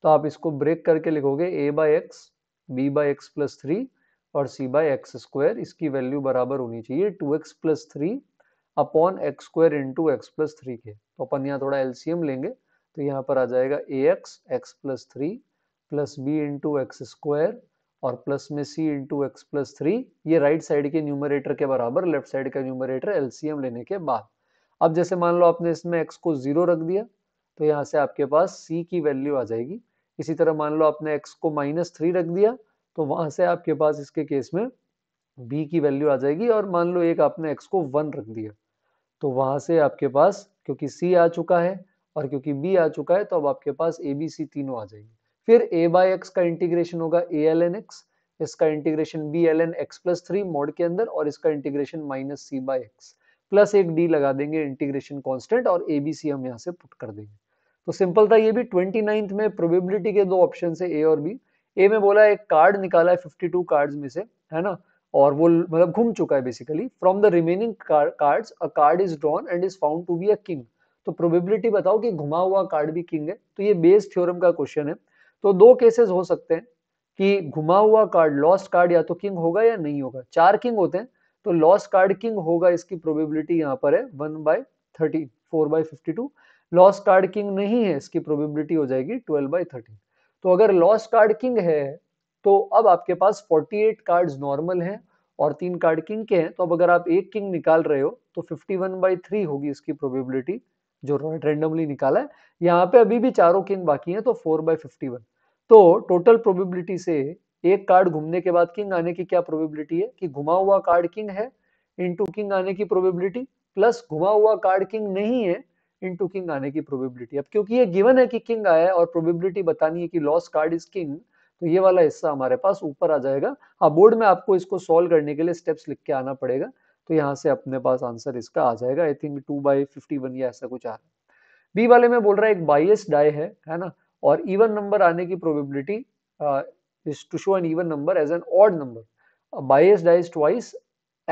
तो आप इसको ब्रेक करके लिखोगे A by x B by x plus three और सी बाई एक्स स्क्वायर इसकी वैल्यू बराबर होनी चाहिए two x plus three upon x square into x plus three के तो अपन यहाँ थोड़ा एलसीएम लेंगे तो यहाँ पर आ जाएगा A x x plus three plus B into x square और प्लस में C into x plus three ये राइट साइड के न्यूमरेटर के बराबर लेफ्ट साइड का न्यूमरेटर एलसीएम लेने के बाद अब जैसे मान लो आपने इसमें एक्स को जीरो रख दिया तो यहाँ से आपके पास सी की वैल्यू आ जाएगी इसी तरह मान लो आपने एक्स को माइनस थ्री रख दिया तो वहां से आपके पास इसके केस में बी की वैल्यू आ जाएगी और मान लो एक आपने एक्स को वन रख दिया तो वहां से आपके पास क्योंकि सी आ चुका है और क्योंकि बी आ चुका है तो अब आपके पास ए बी सी तीनों आ जाएगी फिर ए बाई एक्स का इंटीग्रेशन होगा ए एल एन एक्स इसका integration B l n x plus three mod के अंदर और इसका integration minus C by x plus एक डी लगा देंगे इंटीग्रेशन कांस्टेंट और ए बी सी हम यहाँ से पुट कर देंगे तो सिंपल था ये भी ट्वेंटी नाइन्थ में प्रोबेबिलिटी के दो ऑप्शन है ए और बी ए में बोला एक कार्ड निकाला है फिफ्टी टू कार्ड में से है ना और वो मतलब घूम चुका है basically from the remaining cards a card is drawn and is found to be a king तो प्रोबेबिलिटी बताओ कि घुमा हुआ कार्ड भी किंग है तो ये बेस थ्योरम का क्वेश्चन है तो दो केसेस हो सकते हैं कि घुमा हुआ कार्ड लॉस्ट कार्ड या तो किंग होगा या नहीं होगा चार किंग होते हैं तो लॉस कार्ड किंग होगा इसकी प्रोबेबिलिटी यहाँ पर है one by thirty four by fifty two loss card king नहीं है इसकी प्रोबेबिलिटी हो जाएगी ट्वेल्व बाई थर्टीन तो अगर लॉस कार्ड किंग है तो अब आपके पास फोर्टी एट कार्ड नॉर्मल है और तीन कार्ड किंग के हैं तो अब अगर आप एक किंग निकाल रहे हो तो फिफ्टी वन बाई थ्री होगी इसकी प्रोबेबिलिटी जो रेंडमली निकाला है यहाँ पे अभी भी चारों किंग बाकी हैं तो फोर बाई फिफ्टी वन तो टोटल प्रोबेबिलिटी से एक कार्ड घूमने के बाद किंग आने की क्या प्रोबेबिलिटी है कि घुमा हुआ कार्ड किंग है टू किंग आने की प्रोबेबिलिटी प्लस घुमा हुआ कार्ड किंग नहीं है टू किंग आने की प्रोबेबिलिटी अब क्योंकि ये गिवन है कि किंग आया है और प्रोबेबिलिटी बतानी है कि लॉस कार्ड इज किंग तो ये वाला हिस्सा हमारे पास ऊपर आ जाएगा हाँ बोर्ड में आपको इसको सॉल्व करने के लिए स्टेप्स लिख के आना पड़ेगा तो यहाँ से अपने पास आंसर इसका आ जाएगा I think two by fifty one या ऐसा कुछ आ रहा है बी वाले में बोल रहा है एक बाइस डाई है है ना और इवन नंबर आने की probability is to show an even number as an odd number. A biased die is twice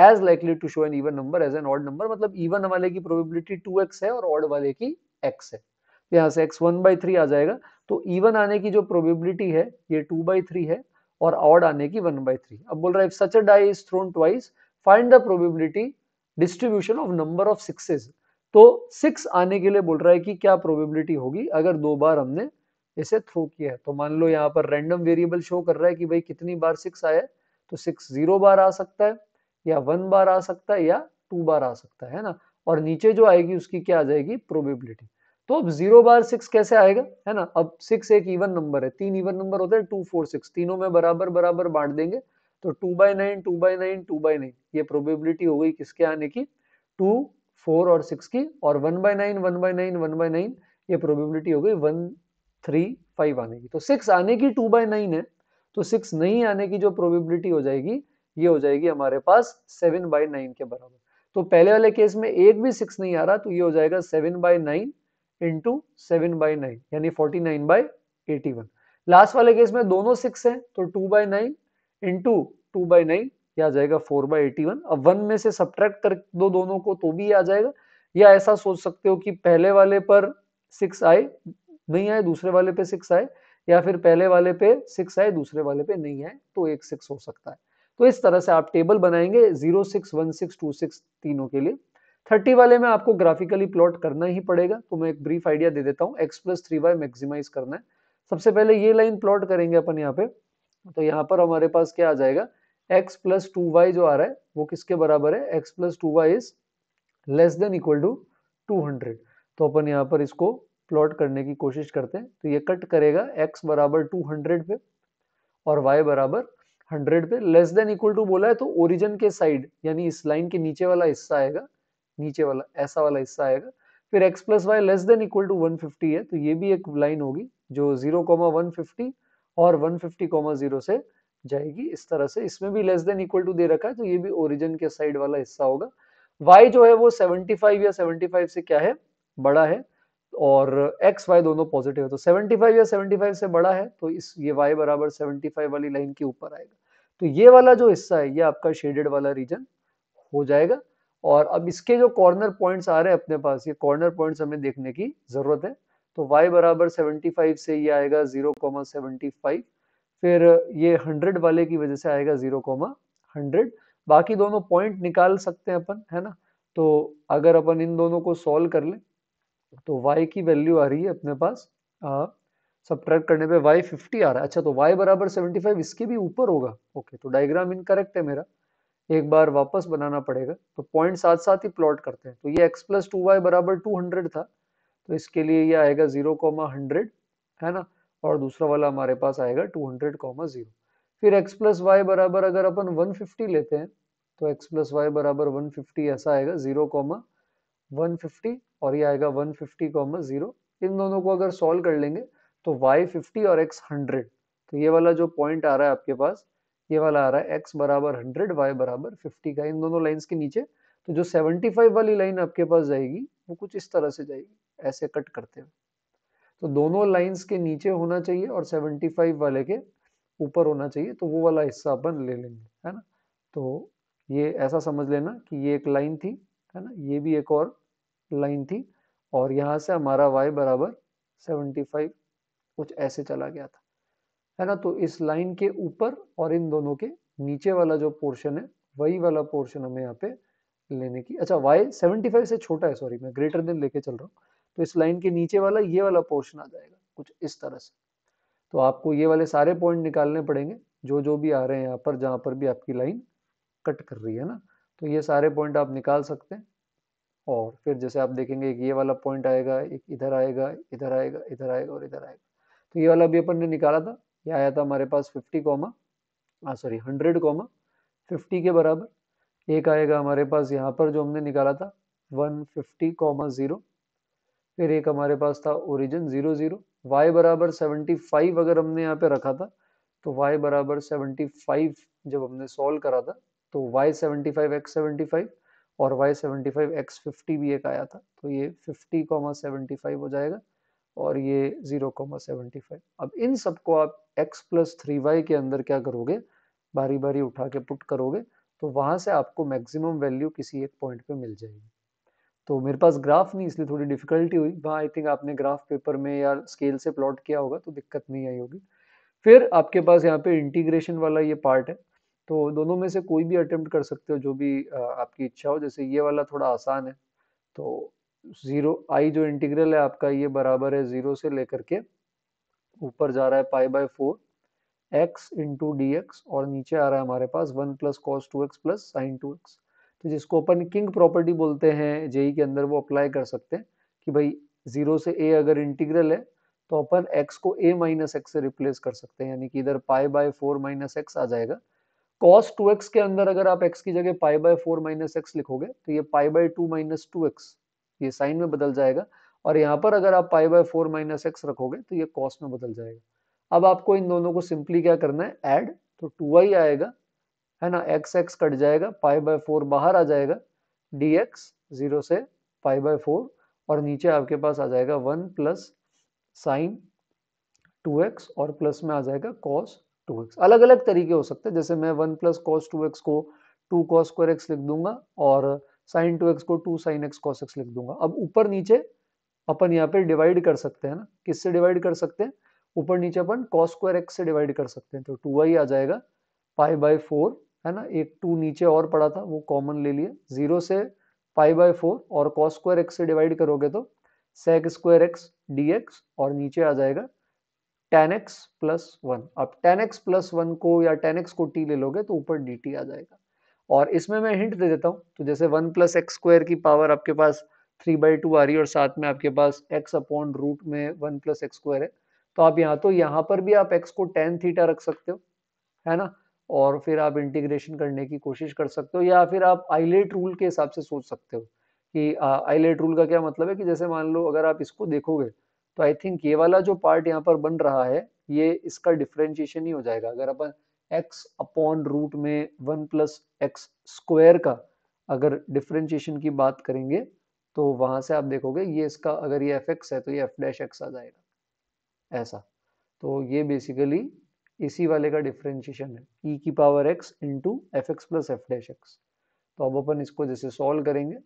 as likely to show an even number as an odd number. matlab even wale ki probability 2x hai aur odd wale ki x है. yahan se x 1 by 3 aa jayega to even aane ki jo probability hai ye 2 by 3 hai और odd आने की 1 by 3. अब बोल रहा है if such a die is thrown twice, find the probability distribution of number of sixes. तो सिक्स आने के लिए बोल रहा है कि क्या प्रोबेबिलिटी होगी अगर दो बार हमने इसे थ्रू किया है तो मान लो यहाँ पर रैंडम वेरिएबल शो कर रहा है कि भाई कितनी बार सिक्स आया है तो सिक्स जीरो बार आ सकता है या वन बार आ सकता है या टू बार आ सकता है ना और नीचे जो आएगी उसकी क्या आ जाएगी प्रोबेबिलिटी तो अब जीरो बार सिक्स कैसे आएगा है ना अब सिक्स एक इवन नंबर है तीन इवन नंबर होते हैं टू फोर सिक्स तीनों में बराबर बराबर बांट देंगे तो two by nine two by nine two by nine ये प्रोबेबिलिटी हो गई किसके आने की टू फोर और सिक्स की और one by nine one by nine one by nine ये प्रोबेबिलिटी हो गई वन थ्री फाइव आने की तो सिक्स आने की टू बाय नाइन है तो सिक्स नहीं आने की जो प्रोबेबिलिटी हो जाएगी ये हो जाएगी हमारे पास सेवन बाय नाइन के बराबर तो पहले वाले केस में एक भी सिक्स नहीं आ रहा तो ये हो जाएगा seven by nine into seven by nine यानी forty nine by eighty one last वाले केस में दोनों सिक्स हैं तो two by nine into two by nine ये आ जाएगा फोर बाय एटी वन अब वन में से सब्ट्रैक्ट कर दो दोनों को तो भी आ जाएगा या ऐसा सोच सकते हो कि पहले वाले पर सिक्स आए नहीं आए दूसरे वाले पे सिक्स आए या फिर पहले वाले पे सिक्स आए दूसरे वाले पे नहीं आए तो एक सिक्स हो सकता है तो इस तरह से आप टेबल बनाएंगे zero six one six two six तीनों के लिए थर्टी वाले में आपको ग्राफिकली प्लॉट करना ही पड़ेगा तो मैं एक ब्रीफ आइडिया दे देता हूँ x plus three y maximise करना है सबसे पहले ये लाइन प्लॉट करेंगे अपन यहाँ पे तो यहाँ पर हमारे पास क्या आ जाएगा एक्स प्लस टू वाई जो आ रहा है वो किसके बराबर है x plus two y is less than equal to two hundred तो अपन यहाँ पर इसको प्लॉट करने की कोशिश करते हैं तो ये कट करेगा x बराबर टू हंड्रेड पे और y बराबर हंड्रेड पे लेस देन इक्वल टू बोला है तो ओरिजिन के साइड यानी इस लाइन के नीचे वाला हिस्सा आएगा नीचे वाला ऐसा वाला हिस्सा आएगा फिर x plus y less than equal to fifty है तो ये भी एक लाइन होगी जो जीरो और वन जीरो से जाएगी इस तरह से इसमें भी लेस देन इक्वल टू दे रखा है तो ये भी ओरिजिन के साइड वाला हिस्सा होगा y जो है वो 75 या 75 से क्या है बड़ा है और एक्स वाई दोनों पॉजिटिव है तो 75 या 75 से बड़ा है तो इस ये वाई बराबर 75 वाली लाइन के ऊपर आएगा तो ये वाला जो हिस्सा है ये आपका शेडेड वाला रीजन हो जाएगा और अब इसके जो कॉर्नर पॉइंट्स आ रहे हैं अपने पास ये कॉर्नर पॉइंट्स हमें देखने की जरूरत है तो वाई बराबर सेवेंटी से ये आएगा जीरो फिर ये हंड्रेड वाले की वजह से आएगा जीरो बाकी दोनों पॉइंट निकाल सकते हैं अपन है ना तो अगर अपन इन दोनों को सॉल्व कर लें तो y की वैल्यू आ रही है अपने पास सब करने पे y 50 आ रहा है अच्छा तो y बराबर 75 इसके भी ऊपर होगा ओके तो डायग्राम इनकरेक्ट है मेरा एक बार वापस बनाना पड़ेगा तो पॉइंट साथ साथ ही प्लॉट करते हैं तो ये x प्लस टू वाई बराबर टू हंड्रेड था तो इसके लिए ये आएगा जीरो कॉमा हंड्रेड है ना और दूसरा वाला हमारे पास आएगा टू हंड्रेड कॉमा जीरो फिर एक्स प्लस वाई बराबर अगर अपन वन फिफ्टी लेते हैं तो एक्स प्लस वाई बराबर वन फिफ्टी ऐसा आएगा जीरो कॉमा 150 और ये आएगा 150 फिफ्टी कॉमर जीरो इन दोनों को अगर सॉल्व कर लेंगे तो 50 और x 100 तो ये वाला जो पॉइंट आ रहा है आपके पास ये वाला आ रहा है x बराबर 100 y बराबर 50 का इन दोनों लाइंस के नीचे तो जो 75 वाली लाइन आपके पास जाएगी वो कुछ इस तरह से जाएगी ऐसे कट करते हुए तो दोनों लाइंस के नीचे होना चाहिए और 75 वाले के ऊपर होना चाहिए तो वो वाला हिस्सा अपन ले लेंगे है ना तो ये ऐसा समझ लेना कि ये एक लाइन थी है ना ये भी एक और लाइन थी और यहाँ से हमारा वाई बराबर सेवेंटी फाइव कुछ ऐसे चला गया था है ना तो इस लाइन के ऊपर और इन दोनों के नीचे वाला जो पोर्शन है वही वाला पोर्शन हमें यहाँ पे लेने की अच्छा वाई सेवेंटी फाइव से छोटा है सॉरी मैं ग्रेटर देन लेके चल रहा हूँ तो इस लाइन के नीचे वाला ये वाला पोर्शन आ जाएगा कुछ इस तरह से तो आपको ये वाले सारे पॉइंट निकालने पड़ेंगे जो जो भी आ रहे हैं यहाँ पर जहाँ पर भी आपकी लाइन कट कर रही है ना तो ये सारे पॉइंट आप निकाल सकते हैं और फिर जैसे आप देखेंगे एक ये वाला पॉइंट आएगा एक इधर आएगा इधर आएगा इधर आएगा और इधर आएगा तो ये वाला भी अपन ने निकाला था ये आया था हमारे पास फिफ्टी कॉमा हाँ सॉरी हंड्रेड कॉमा फिफ्टी के बराबर एक आएगा हमारे पास यहाँ पर जो हमने निकाला था वन फिफ्टी कॉमा ज़ीरो फिर एक हमारे पास था ओरिजिन ज़ीरो ज़ीरो वाई बराबर सेवेंटी फाइव अगर हमने यहाँ पे रखा था तो वाई बराबर सेवेंटी फाइव जब हमने सॉल्व करा था तो y seventy five x seventy five और y seventy five x fifty भी एक आया था तो ये फिफ्टी कॉमा सेवेंटी फाइव हो जाएगा और ये जीरो कॉमा सेवेंटी फाइव अब इन सबको आप एक्स प्लस थ्री वाई के अंदर क्या करोगे बारी बारी उठा के पुट करोगे तो वहाँ से आपको मैक्सिमम वैल्यू किसी एक पॉइंट पे मिल जाएगी तो मेरे पास ग्राफ नहीं इसलिए थोड़ी डिफिकल्टी हुई वहाँ आई थिंक आपने ग्राफ पेपर में या स्केल से प्लॉट किया होगा तो दिक्कत नहीं आई होगी फिर आपके पास यहाँ पे इंटीग्रेशन वाला ये पार्ट है तो दोनों में से कोई भी अटेम्प्ट कर सकते हो जो भी आपकी इच्छा हो जैसे ये वाला थोड़ा आसान है तो ज़ीरो आई जो इंटीग्रल है आपका ये बराबर है ज़ीरो से लेकर के ऊपर जा रहा है pi by four x into d x और नीचे आ रहा है हमारे पास one plus cos two x plus sine two x तो जिसको अपन किंग प्रॉपर्टी बोलते हैं जेई के अंदर वो अप्लाई कर सकते हैं कि भाई ज़ीरो से ए अगर इंटीग्रल है तो अपन एक्स को ए माइनस एक्स से रिप्लेस कर सकते हैं यानी कि इधर pi by four minus x आ जाएगा कॉस टू एक्स के अंदर अगर आप एक्स की जगह pi by four minus x लिखोगे तो ये pi by two minus two x ये साइन में बदल जाएगा और यहाँ पर अगर आप pi by four minus x रखोगे तो ये कॉस में बदल जाएगा अब आपको इन दोनों को सिंपली क्या करना है एड तो टू आई आएगा है ना एक्स एक्स कट जाएगा पाई बाय फोर बाहर आ जाएगा डी एक्स जीरो से पाई बाय फोर और नीचे आपके पास आ जाएगा one plus sine two x और प्लस में आ जाएगा कॉस टू एक्स अलग अलग तरीके हो सकते हैं जैसे मैं one plus cos two x को टू कॉस स्क्वायर एक्स लिख दूंगा और साइन टू एक्स को two sine x cos x लिख दूंगा अब ऊपर नीचे अपन यहाँ पे डिवाइड कर सकते हैं ना किससे डिवाइड कर सकते हैं ऊपर नीचे अपन कॉस स्क्वायर एक्स से डिवाइड कर सकते हैं तो टू वाई आ जाएगा पाई बाय फोर है ना एक टू नीचे और पड़ा था वो कॉमन ले लिए जीरो से पाई बाय फोर और कॉस स्क्वायर एक्स से डिवाइड करोगे तो sec square x d x और नीचे आ जाएगा टेन एक्स प्लस वन अब टेन एक्स प्लस वन को या टेन एक्स को टी ले लोगे तो ऊपर डी टी आ जाएगा और इसमें मैं हिंट दे देता हूँ तो जैसे वन प्लस एक्स स्क्वायर की पावर आपके पास थ्री बाई टू आ रही है और साथ में आपके पास एक्स अपॉन रूट में वन प्लस एक्स स्क्वायर है तो आप यहाँ तो यहाँ पर भी आप एक्स को टेन थीटा रख सकते हो है ना और फिर आप इंटीग्रेशन करने की कोशिश कर सकते हो या फिर आप आईलेट रूल के हिसाब से सोच सकते हो कि आईलेट रूल का क्या मतलब है कि जैसे मान लो अगर आप इसको देखोगे तो आई थिंक ये वाला जो पार्ट यहाँ पर बन रहा है ये इसका डिफ्रेंशिएशन ही हो जाएगा अगर अपन एक्स अपॉन रूट में वन प्लस एक्स स्क्वायर का अगर डिफ्रेंशिएशन की बात करेंगे तो वहां से आप देखोगे ये इसका अगर ये एफ एक्स है तो ये एफ डैश एक्स आ जाएगा ऐसा तो ये बेसिकली इसी वाले का डिफ्रेंशिएशन है ई e की power x into f x plus f dash x तो अब अपन इसको जैसे सॉल्व करेंगे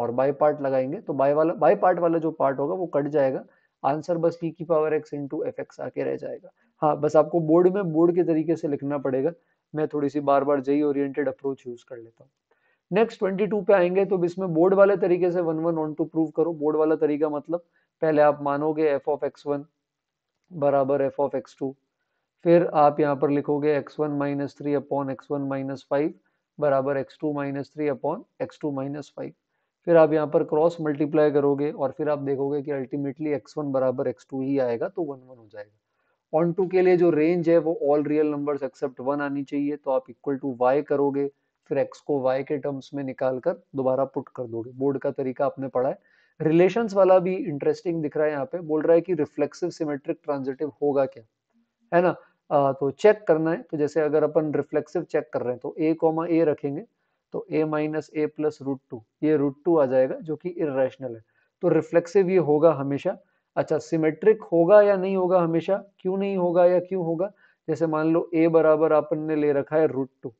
और बाय पार्ट लगाएंगे तो बाय वाला बाय पार्ट वाला जो पार्ट होगा वो कट जाएगा आंसर बस ई e की power x into f x आके रह जाएगा हाँ बस आपको बोर्ड में बोर्ड के तरीके से लिखना पड़ेगा मैं थोड़ी सी बार बार जई ओरिएंटेड अप्रोच यूज कर लेता हूँ नेक्स्ट ट्वेंटी टू पे आएंगे तो इसमें बोर्ड वाले तरीके से one one onto prove करो बोर्ड वाला तरीका मतलब पहले आप मानोगे एफ ऑफ एक्स वन बराबर एफ ऑफ एक्स टू फिर आप यहाँ पर लिखोगे x one minus three upon x one minus five बराबर x two minus three upon x two minus five फिर आप यहाँ पर क्रॉस मल्टीप्लाई करोगे और फिर आप देखोगे कि अल्टीमेटली एक्स वन बराबर एक्स टू ही आएगा तो वन वन हो जाएगा ऑन टू के लिए जो रेंज है वो all real numbers except one आनी चाहिए तो आप इक्वल टू वाई करोगे फिर एक्स को वाई के टर्म्स में निकाल कर दोबारा पुट कर दोगे बोर्ड का तरीका आपने पढ़ा है रिलेशन वाला भी इंटरेस्टिंग दिख रहा है यहाँ पे बोल रहा है कि रिफ्लेक्सिव सिमेट्रिक ट्रांजिटिव होगा क्या है ना आ, तो चेक करना है तो जैसे अगर अपन रिफ्लेक्सिव चेक कर रहे हैं तो ए कॉमा ए रखेंगे तो a minus A plus root two ये रूट टू आ जाएगा जो कि इरेशनल है तो रिफ्लेक्सिव ये होगा हमेशा अच्छा सिमेट्रिक होगा या नहीं होगा हमेशा क्यों नहीं होगा या क्यों होगा जैसे मान लो ए बराबर अपन ने ले रखा है रूट टू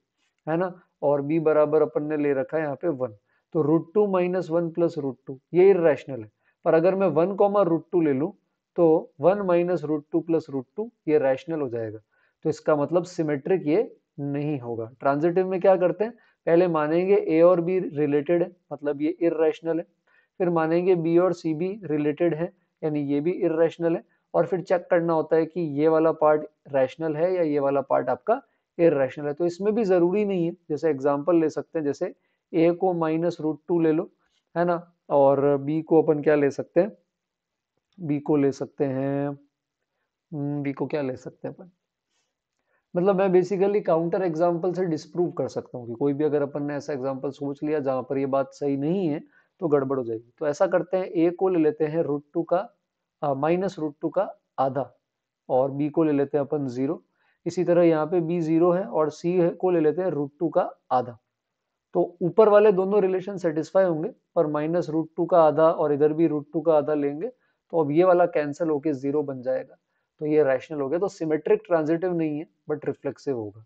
है ना और बी बराबर अपन ने ले रखा है यहाँ पे वन तो root two minus one plus root two ये इरेशनल है पर अगर मैं वन कॉमा रूट टू ले लूँ तो one minus root two plus root two ये रैशनल हो जाएगा तो इसका मतलब सिमेट्रिक ये नहीं होगा ट्रांजिटिव में क्या करते हैं पहले मानेंगे ए और बी रिलेटेड है मतलब ये इेशनल है फिर मानेंगे बी और सी भी रिलेटेड है यानी ये भी इेशनल है और फिर चेक करना होता है कि ये वाला पार्ट रैशनल है या ये वाला पार्ट आपका इेशनल है तो इसमें भी ज़रूरी नहीं है जैसे एग्जाम्पल ले सकते हैं जैसे ए को माइनस रूट टू ले लो है ना और बी को अपन क्या ले सकते हैं बी को ले सकते हैं बी हम्म, को क्या ले सकते हैं अपन मतलब मैं बेसिकली काउंटर एग्जाम्पल से डिस्प्रूव कर सकता हूँ कि कोई भी अगर अपन ने ऐसा एग्जाम्पल सोच लिया जहाँ पर ये बात सही नहीं है तो गड़बड़ हो जाएगी तो ऐसा करते हैं ए को ले लेते हैं रूट टू का माइनस रूट टू का आधा और बी को ले लेते हैं अपन जीरो इसी तरह यहाँ पे बी जीरो है और सी है को ले लेते हैं रूट टू का आधा तो ऊपर वाले दोनों रिलेशन सेटिस्फाई होंगे पर माइनस रूट टू का आधा और इधर भी रूट टू का आधा लेंगे तो अब ये वाला कैंसिल होके जीरो बन जाएगा तो ये रैशनल हो गया तो सिमेट्रिक ट्रांजिटिव नहीं है बट रिफ्लेक्सिव होगा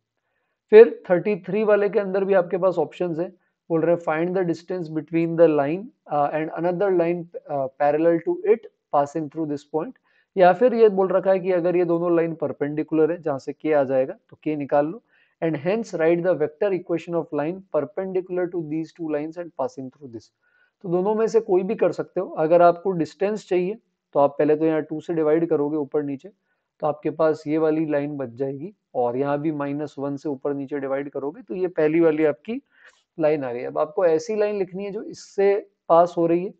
फिर 33 वाले के अंदर भी आपके पास ऑप्शंस है बोल रहे find the distance between the line and another line parallel to it passing through this point या फिर ये बोल रखा है कि अगर ये दोनों लाइन परपेंडिकुलर है जहां से के आ जाएगा तो के निकाल लो and hence write the vector equation of line perpendicular to these two line and passing through this तो दोनों में से कोई भी कर सकते हो अगर आपको डिस्टेंस चाहिए तो आप पहले तो यहाँ टू से डिवाइड करोगे ऊपर नीचे तो आपके पास ये वाली लाइन बच जाएगी और यहाँ भी माइनस वन से ऊपर नीचे डिवाइड करोगे तो ये पहली वाली आपकी लाइन आ रही है अब आपको ऐसी लाइन लिखनी है जो इससे पास हो रही है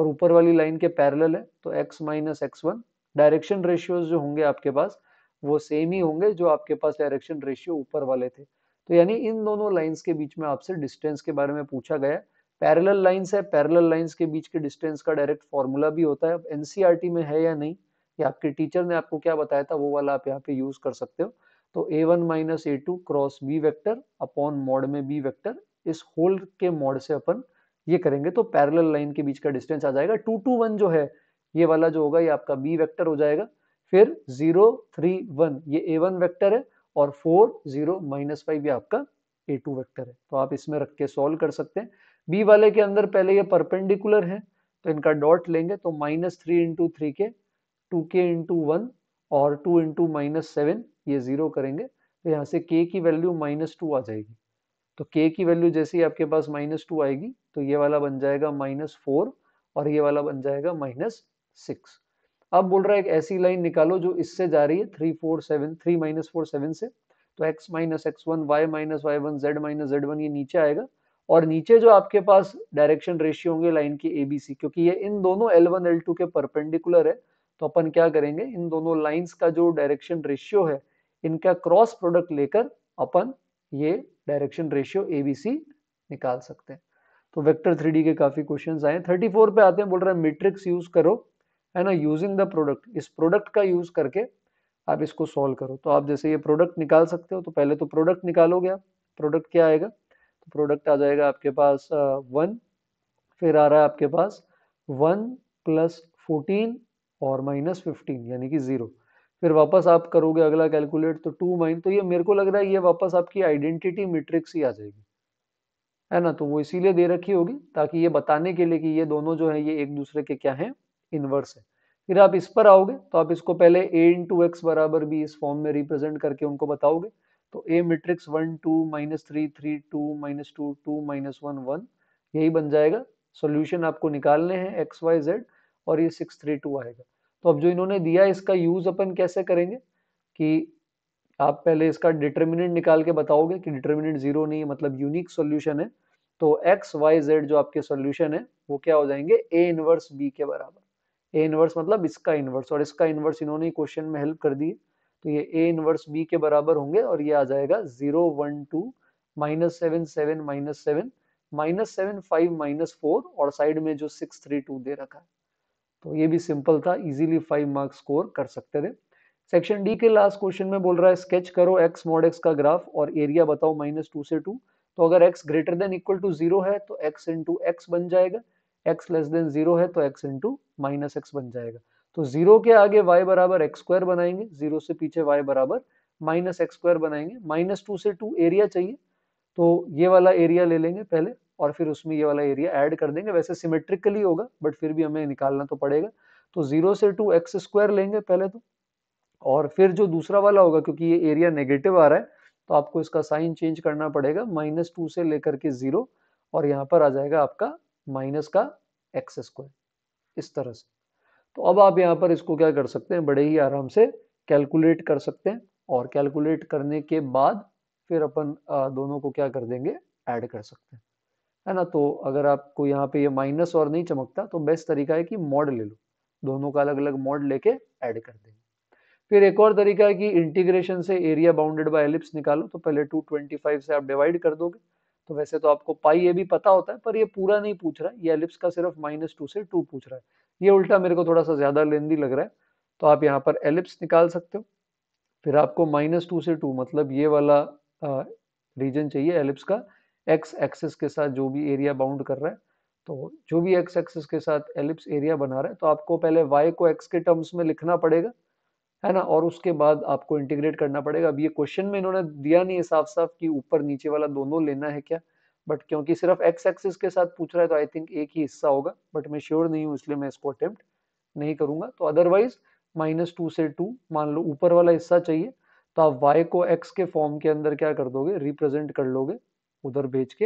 और ऊपर वाली लाइन के पैरेलल है तो x minus x one direction ratios जो होंगे आपके पास वो सेम ही होंगे जो आपके पास डायरेक्शन रेशियो ऊपर वाले थे तो यानी इन दोनों लाइन के बीच में आपसे डिस्टेंस के बारे में पूछा गया पैरेलल लाइंस है पैरेलल लाइंस के बीच के डिस्टेंस का डायरेक्ट फॉर्मूला भी होता है टी e में है या नहीं या आपके टीचर ने आपको क्या बताया था वो वाला आप यहाँ पे यूज कर सकते हो तो a one minus a two cross b vector upon mod में बी वैक्टर इस होल के मॉड से अपन ये करेंगे तो पैरेलल लाइन के बीच का डिस्टेंस आ जाएगा टू टू वन जो है ये वाला जो होगा ये आपका बी वैक्टर हो जाएगा फिर जीरो थ्री वन ये ए वन वैक्टर है और फोर जीरो माइनस फाइव ये आपका ए टू वैक्टर है तो आप इसमें रख के सॉल्व कर सकते हैं बी वाले के अंदर पहले ये परपेंडिकुलर है तो इनका डॉट लेंगे तो माइनस थ्री इंटू थ्री के टू के इंटू वन और टू इंटू माइनस सेवन ये जीरो करेंगे तो यहाँ से के की वैल्यू माइनस टू आ जाएगी तो के की वैल्यू जैसे ही आपके पास माइनस टू आएगी तो ये वाला बन जाएगा माइनस फोर और ये वाला बन जाएगा माइनस सिक्स अब बोल रहा है एक ऐसी लाइन निकालो जो इससे जा रही है three four seven three minus four seven से तो x minus x one y minus y one z minus z one ये नीचे आएगा और नीचे जो आपके पास डायरेक्शन रेशियो होंगे लाइन की ए बी सी क्योंकि ये इन दोनों एल वन एल टू के परपेंडिकुलर है तो अपन क्या करेंगे इन दोनों लाइंस का जो डायरेक्शन रेशियो है इनका क्रॉस प्रोडक्ट लेकर अपन ये direction ratio a b c निकाल सकते हैं तो वेक्टर थ्री के काफी क्वेश्चन आए थर्टी फोर पे आते हैं बोल रहे हैं मेट्रिक्स यूज करो है ना यूजिंग द प्रोडक्ट इस प्रोडक्ट का यूज करके आप इसको सॉल्व करो तो आप जैसे ये प्रोडक्ट निकाल सकते हो तो पहले तो प्रोडक्ट निकालोगे आप प्रोडक्ट क्या आएगा तो प्रोडक्ट आ जाएगा आपके पास वन फिर आ रहा है आपके पास वन प्लस फोर्टीन और माइनस फिफ्टीन यानी कि ज़ीरो फिर वापस आप करोगे अगला कैलकुलेट तो टू माइन तो ये मेरे को लग रहा है ये वापस आपकी आइडेंटिटी मेट्रिक्स ही आ जाएगी है ना तो वो इसीलिए दे रखी होगी ताकि ये बताने के लिए कि ये दोनों जो है ये एक दूसरे के क्या हैं इनवर्स है फिर आप इस पर आओगे तो आप इसको पहले ए इन टू एक्स बराबर भी इस फॉर्म में रिप्रेजेंट करके उनको बताओगे तो a matrix one two minus three three two minus two two minus one one यही बन जाएगा सोल्यूशन आपको निकालने हैं एक्स वाई जेड और ये सिक्स थ्री टू आएगा तो अब जो इन्होंने दिया इसका यूज अपन कैसे करेंगे कि आप पहले इसका डिटर्मिनेंट निकाल के बताओगे कि डिटर्मिनेंट जीरो नहीं है मतलब यूनिक सोल्यूशन है तो एक्स वाई जेड जो आपके सोल्यूशन है वो क्या हो जाएंगे ए इनवर्स बी के बराबर ए इनवर्स मतलब इसका इनवर्स और इसका इनवर्स इन्होंने क्वेश्चन में हेल्प कर दी है तो ये ए इनवर्स बी के बराबर होंगे और ये आ जाएगा zero one two minus seven seven minus seven minus seven five minus four और साइड में जो सिक्स थ्री टू दे रखा है तो ये भी सिंपल था इजीली फाइव मार्क्स स्कोर कर सकते थे सेक्शन डी के लास्ट क्वेश्चन में बोल रहा है स्केच करो एक्स मॉड एक्स का ग्राफ और एरिया बताओ माइनस टू से टू तो अगर x greater than equal to zero है तो एक्स इंटू एक्स बन जाएगा एक्स लेस देन जीरो है तो एक्स इंटू माइनस एक्स बन जाएगा तो जीरो के आगे वाई बराबर एक्स स्क्वायर बनाएंगे जीरो से पीछे वाई बराबर माइनस एक्स स्क्वायर बनाएंगे माइनस टू से टू एरिया चाहिए तो ये वाला एरिया ले लेंगे पहले और फिर उसमें ये वाला एरिया ऐड कर देंगे वैसे सिमेट्रिकली होगा बट फिर भी हमें निकालना तो पड़ेगा तो जीरो से टू एक्स स्क्वायर लेंगे पहले तो और फिर जो दूसरा वाला होगा क्योंकि ये एरिया नेगेटिव आ रहा है तो आपको इसका साइन चेंज करना पड़ेगा माइनस टू से लेकर के ज़ीरो और यहाँ पर आ जाएगा आपका माइनस का एक्स स्क्वायर इस तरह से तो अब आप यहाँ पर इसको क्या कर सकते हैं बड़े ही आराम से कैलकुलेट कर सकते हैं और कैलकुलेट करने के बाद फिर अपन दोनों को क्या कर देंगे ऐड कर सकते हैं है ना तो अगर आपको यहाँ पे ये माइनस और नहीं चमकता तो बेस्ट तरीका है कि मॉड ले लो दोनों का अलग अलग मॉड लेके ऐड कर देंगे फिर एक और तरीका है कि इंटीग्रेशन से एरिया बाउंडेड बाय एलिप्स निकालो तो पहले 225 से आप डिवाइड कर दोगे तो वैसे तो आपको पाई ये भी पता होता है पर ये पूरा नहीं पूछ रहा है ये एलिप्स का सिर्फ माइनस टू से टू पूछ रहा है ये उल्टा मेरे को थोड़ा सा ज़्यादा लेंदी लग रहा है तो आप यहाँ पर एलिप्स निकाल सकते हो फिर आपको माइनस टू से टू मतलब ये वाला रीजन चाहिए एलिप्स का एक्स एक्सिस के साथ जो भी एरिया बाउंड कर रहा है तो जो भी एक्स एक्सिस के साथ एलिप्स एरिया बना रहा है तो आपको पहले वाई को एक्स के टर्म्स में लिखना पड़ेगा है ना और उसके बाद आपको इंटीग्रेट करना पड़ेगा अब ये क्वेश्चन में इन्होंने दिया नहीं है साफ साफ कि ऊपर नीचे वाला दोनों लेना है क्या बट क्योंकि सिर्फ एक्स एक्सिस के साथ पूछ रहा है तो आई थिंक एक ही हिस्सा होगा बट मैं श्योर नहीं हूँ इसलिए मैं इसको अटेम्प्ट नहीं करूंगा तो अदरवाइज माइनस टू से टू मान लो ऊपर वाला हिस्सा चाहिए तो आप वाई को एक्स के फॉर्म के अंदर क्या कर दोगे रिप्रेजेंट कर लोगे उधर भेज के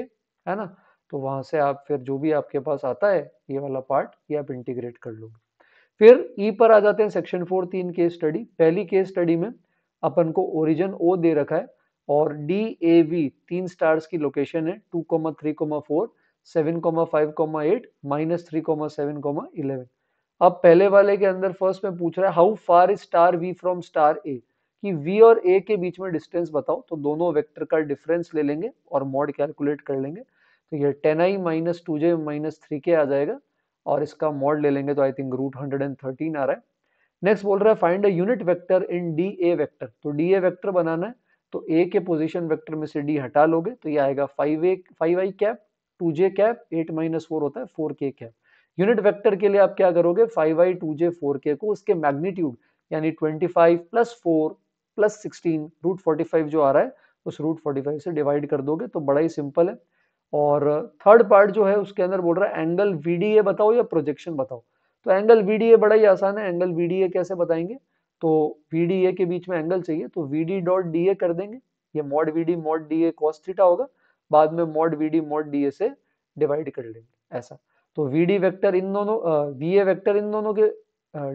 है ना तो वहां से आप फिर जो भी आपके पास आता है ये वाला पार्ट ये आप इंटीग्रेट कर लोगे फिर ई e पर आ जाते हैं सेक्शन फोर तीन केस स्टडी पहली केस स्टडी में अपन को ओरिजन ओ दे रखा है और डी ए वी तीन स्टार्स की लोकेशन है two comma three comma four seven comma five comma eight minus three comma seven comma eleven अब पहले वाले के अंदर फर्स्ट में पूछ रहा है how far is star V from star A कि वी और ए के बीच में डिस्टेंस बताओ तो दोनों वेक्टर का डिफरेंस ले लेंगे और मॉड कैलकुलेट कर लेंगे तो ये ten i minus two j minus three k आ जाएगा और इसका मॉड ले लेंगे तो I think root hundred and thirteen आ रहा है नेक्स्ट बोल रहा है find a unit vector in D A vector तो डी ए वेक्टर बनाना है तो ए के पोजीशन वेक्टर में से डी हटा लोगे तो ये आएगा five a five i cap two j cap eight minus four होता है फोर के कैप यूनिट वेक्टर के लिए आप क्या करोगे five i two j four k को उसके मैग्नीट्यूड यानी twenty five plus four plus sixteen root forty five जो आ रहा है उस रूट फोर्टी फाइव से डिवाइड कर दोगे तो बड़ा ही सिंपल है और थर्ड पार्ट जो है उसके अंदर बोल रहा है एंगल वी बताओ या प्रोजेक्शन बताओ तो एंगल वी बड़ा ही आसान है एंगल वी कैसे बताएंगे तो वी डी ए के बीच में एंगल चाहिए तो V D dot D A कर देंगे ये mod V D mod D A cos theta होगा बाद में mod V D mod D A से डिवाइड कर लेंगे ऐसा तो वी डी वैक्टर इन दोनों वी ए वैक्टर इन दोनों के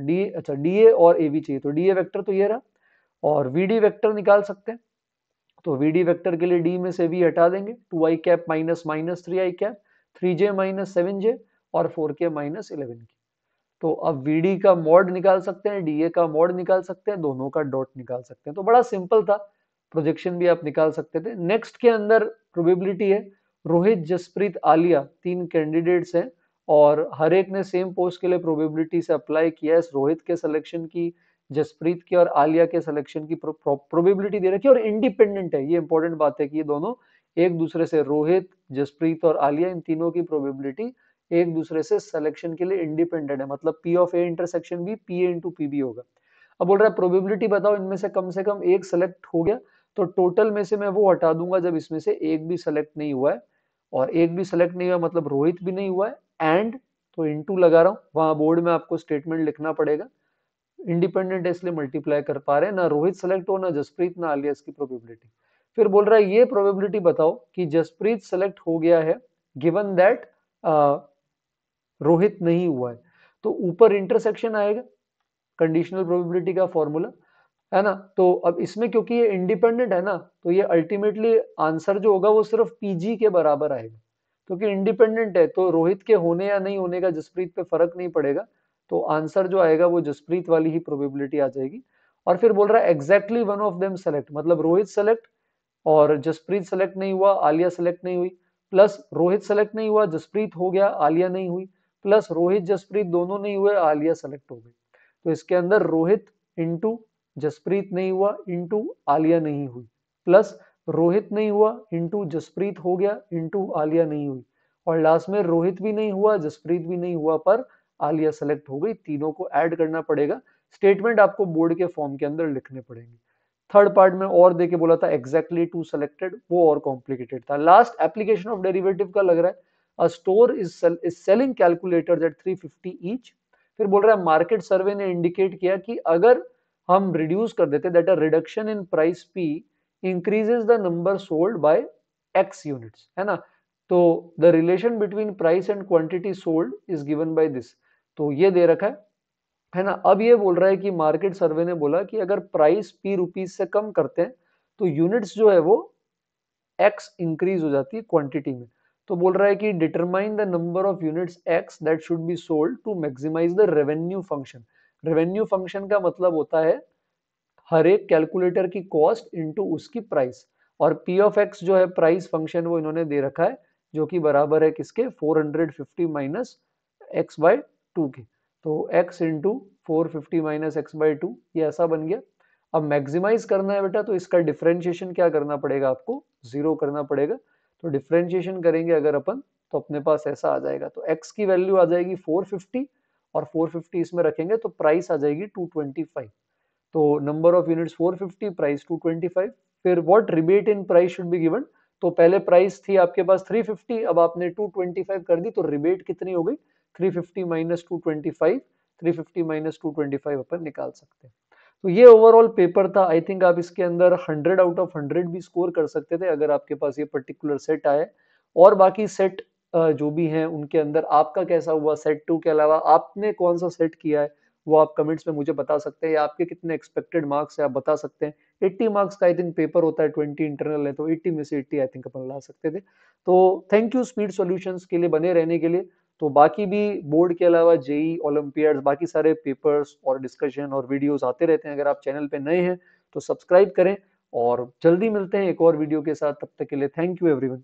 डी अच्छा डी ए और ए बी चाहिए तो डी ए वैक्टर तो ये रहा और वी डी वैक्टर निकाल सकते हैं तो वी डी वैक्टर के लिए डी में से वी हटा देंगे two i cap minus minus three i cap three j minus seven j और फोर के माइनस इलेवन के तो अब VD का मोड निकाल सकते हैं DA का मोड निकाल सकते हैं दोनों का डॉट निकाल सकते हैं तो बड़ा सिंपल था प्रोजेक्शन भी आप निकाल सकते थे नेक्स्ट के अंदर प्रोबेबिलिटी है रोहित जसप्रीत आलिया तीन कैंडिडेट्स हैं और हर एक ने सेम पोस्ट के लिए प्रोबेबिलिटी से अप्लाई किया है रोहित के सिलेक्शन की जसप्रीत की और आलिया के सिलेक्शन की प्रोबेबिलिटी दे रखी है और इंडिपेंडेंट है ये इंपॉर्टेंट बात है कि ये दोनों एक दूसरे से रोहित जसप्रीत और आलिया इन तीनों की प्रोबेबिलिटी एक दूसरे से सिलेक्शन के लिए इंडिपेंडेंट है मतलब पी ऑफ ए इंटरसेक्शन भी P A into P B होगा अब बोल रहा है प्रोबेबिलिटी बताओ इनमें से कम से कम एक सेलेक्ट हो गया तो टोटल में से मैं वो हटा दूंगा जब इसमें से एक भी सेलेक्ट नहीं हुआ है और एक भी सेलेक्ट नहीं हुआ मतलब रोहित भी नहीं हुआ है एंड तो इनटू लगा रहा हूँ वहां बोर्ड में आपको स्टेटमेंट लिखना पड़ेगा इंडिपेंडेंट है इसलिए मल्टीप्लाई कर पा रहे हैं ना रोहित सेलेक्ट हो ना जसप्रीत ना आलियास की प्रोबेबिलिटी फिर बोल रहा है ये प्रोबेबिलिटी बताओ कि जसप्रीत सेलेक्ट हो गया है गिवन दैट रोहित नहीं हुआ है तो ऊपर इंटरसेक्शन आएगा कंडीशनल प्रोबेबिलिटी का फॉर्मूला है ना तो अब इसमें क्योंकि ये इंडिपेंडेंट है ना तो ये अल्टीमेटली आंसर जो होगा वो सिर्फ पीजी के बराबर आएगा क्योंकि इंडिपेंडेंट है तो रोहित के होने या नहीं होने का जसप्रीत पे फर्क नहीं पड़ेगा तो आंसर जो आएगा वो जसप्रीत वाली ही प्रोबेबिलिटी आ जाएगी और फिर बोल रहा है exactly one of them select मतलब रोहित सेलेक्ट और जसप्रीत सेलेक्ट नहीं हुआ आलिया सेलेक्ट नहीं हुई प्लस रोहित सेलेक्ट नहीं हुआ जसप्रीत हो गया आलिया नहीं हुई प्लस रोहित जसप्रीत दोनों नहीं हुए आलिया सेलेक्ट हो गई तो इसके अंदर रोहित इंटू जसप्रीत नहीं हुआ इंटू आलिया नहीं हुई प्लस रोहित नहीं हुआ इंटू जसप्रीत हो गया इंटू आलिया नहीं हुई और लास्ट में रोहित भी नहीं हुआ जसप्रीत भी नहीं हुआ पर आलिया सेलेक्ट हो गई तीनों को ऐड करना पड़ेगा स्टेटमेंट आपको बोर्ड के फॉर्म के अंदर लिखने पड़ेंगे थर्ड पार्ट में और देके बोला था एक्जैक्टली टू सेलेक्टेड वो और कॉम्प्लिकेटेड था लास्ट एप्लीकेशन ऑफ डेरिवेटिव का लग रहा है a store is, sell, is selling calculators at 350 each फिर बोल रहा है मार्केट सर्वे ने इंडिकेट किया कि अगर हम रिड्यूस कर देते that a reduction in price p increases the number sold by x units है ना तो the relation between price and quantity sold is given by this तो ये दे रखा है है ना अब ये बोल रहा है कि मार्केट सर्वे ने बोला कि अगर प्राइस पी रुपीज से कम करते हैं तो यूनिट्स जो है वो एक्स इंक्रीज हो जाती है क्वांटिटी में तो बोल रहा है कि determine the number of units x that should be sold to maximize the revenue function revenue function का मतलब होता है हर एक कैलकुलेटर की कॉस्ट इनटू उसकी प्राइस और पी ऑफ एक्स जो है प्राइस फंक्शन वो इन्होंने दे रखा है जो कि बराबर है किसके 450 माइनस एक्स बाय टू के तो x into four fifty minus x by two ये ऐसा बन गया अब मैक्सिमाइज करना है बेटा तो इसका डिफ्रेंशिएशन क्या करना पड़ेगा आपको जीरो करना पड़ेगा तो डिफ्रेंशिएशन करेंगे अगर अपन तो अपने पास ऐसा आ जाएगा तो एक्स की वैल्यू आ जाएगी 450 और 450 इसमें रखेंगे तो प्राइस आ जाएगी 225 तो नंबर ऑफ यूनिट्स 450 प्राइस 225 फिर what rebate in price should be given तो पहले प्राइस थी आपके पास 350 अब आपने 225 कर दी तो रिबेट कितनी हो गई 350 fifty minus two twenty five three fifty minus two twenty five अपन निकाल सकते हैं तो ये ओवरऑल पेपर था आई थिंक आप इसके अंदर 100 आउट ऑफ 100 भी स्कोर कर सकते थे अगर आपके पास ये पर्टिकुलर सेट आए और बाकी सेट जो भी हैं उनके अंदर आपका कैसा हुआ सेट टू के अलावा आपने कौन सा सेट किया है वो आप कमेंट्स में मुझे बता सकते हैं आपके कितने एक्सपेक्टेड मार्क्स है आप बता सकते हैं एट्टी मार्क्स का आई थिंक पेपर होता है ट्वेंटी इंटरनल है तो एट्टी में से एट्टी आई थिंक अपन ला सकते थे तो थैंक यू स्पीड सोल्यूशन के लिए बने रहने के लिए तो बाकी भी बोर्ड के अलावा जेई ओलम्पियड बाकी सारे पेपर्स और डिस्कशन और वीडियोस आते रहते हैं अगर आप चैनल पे नए हैं तो सब्सक्राइब करें और जल्दी मिलते हैं एक और वीडियो के साथ तब तक के लिए थैंक यू एवरीवन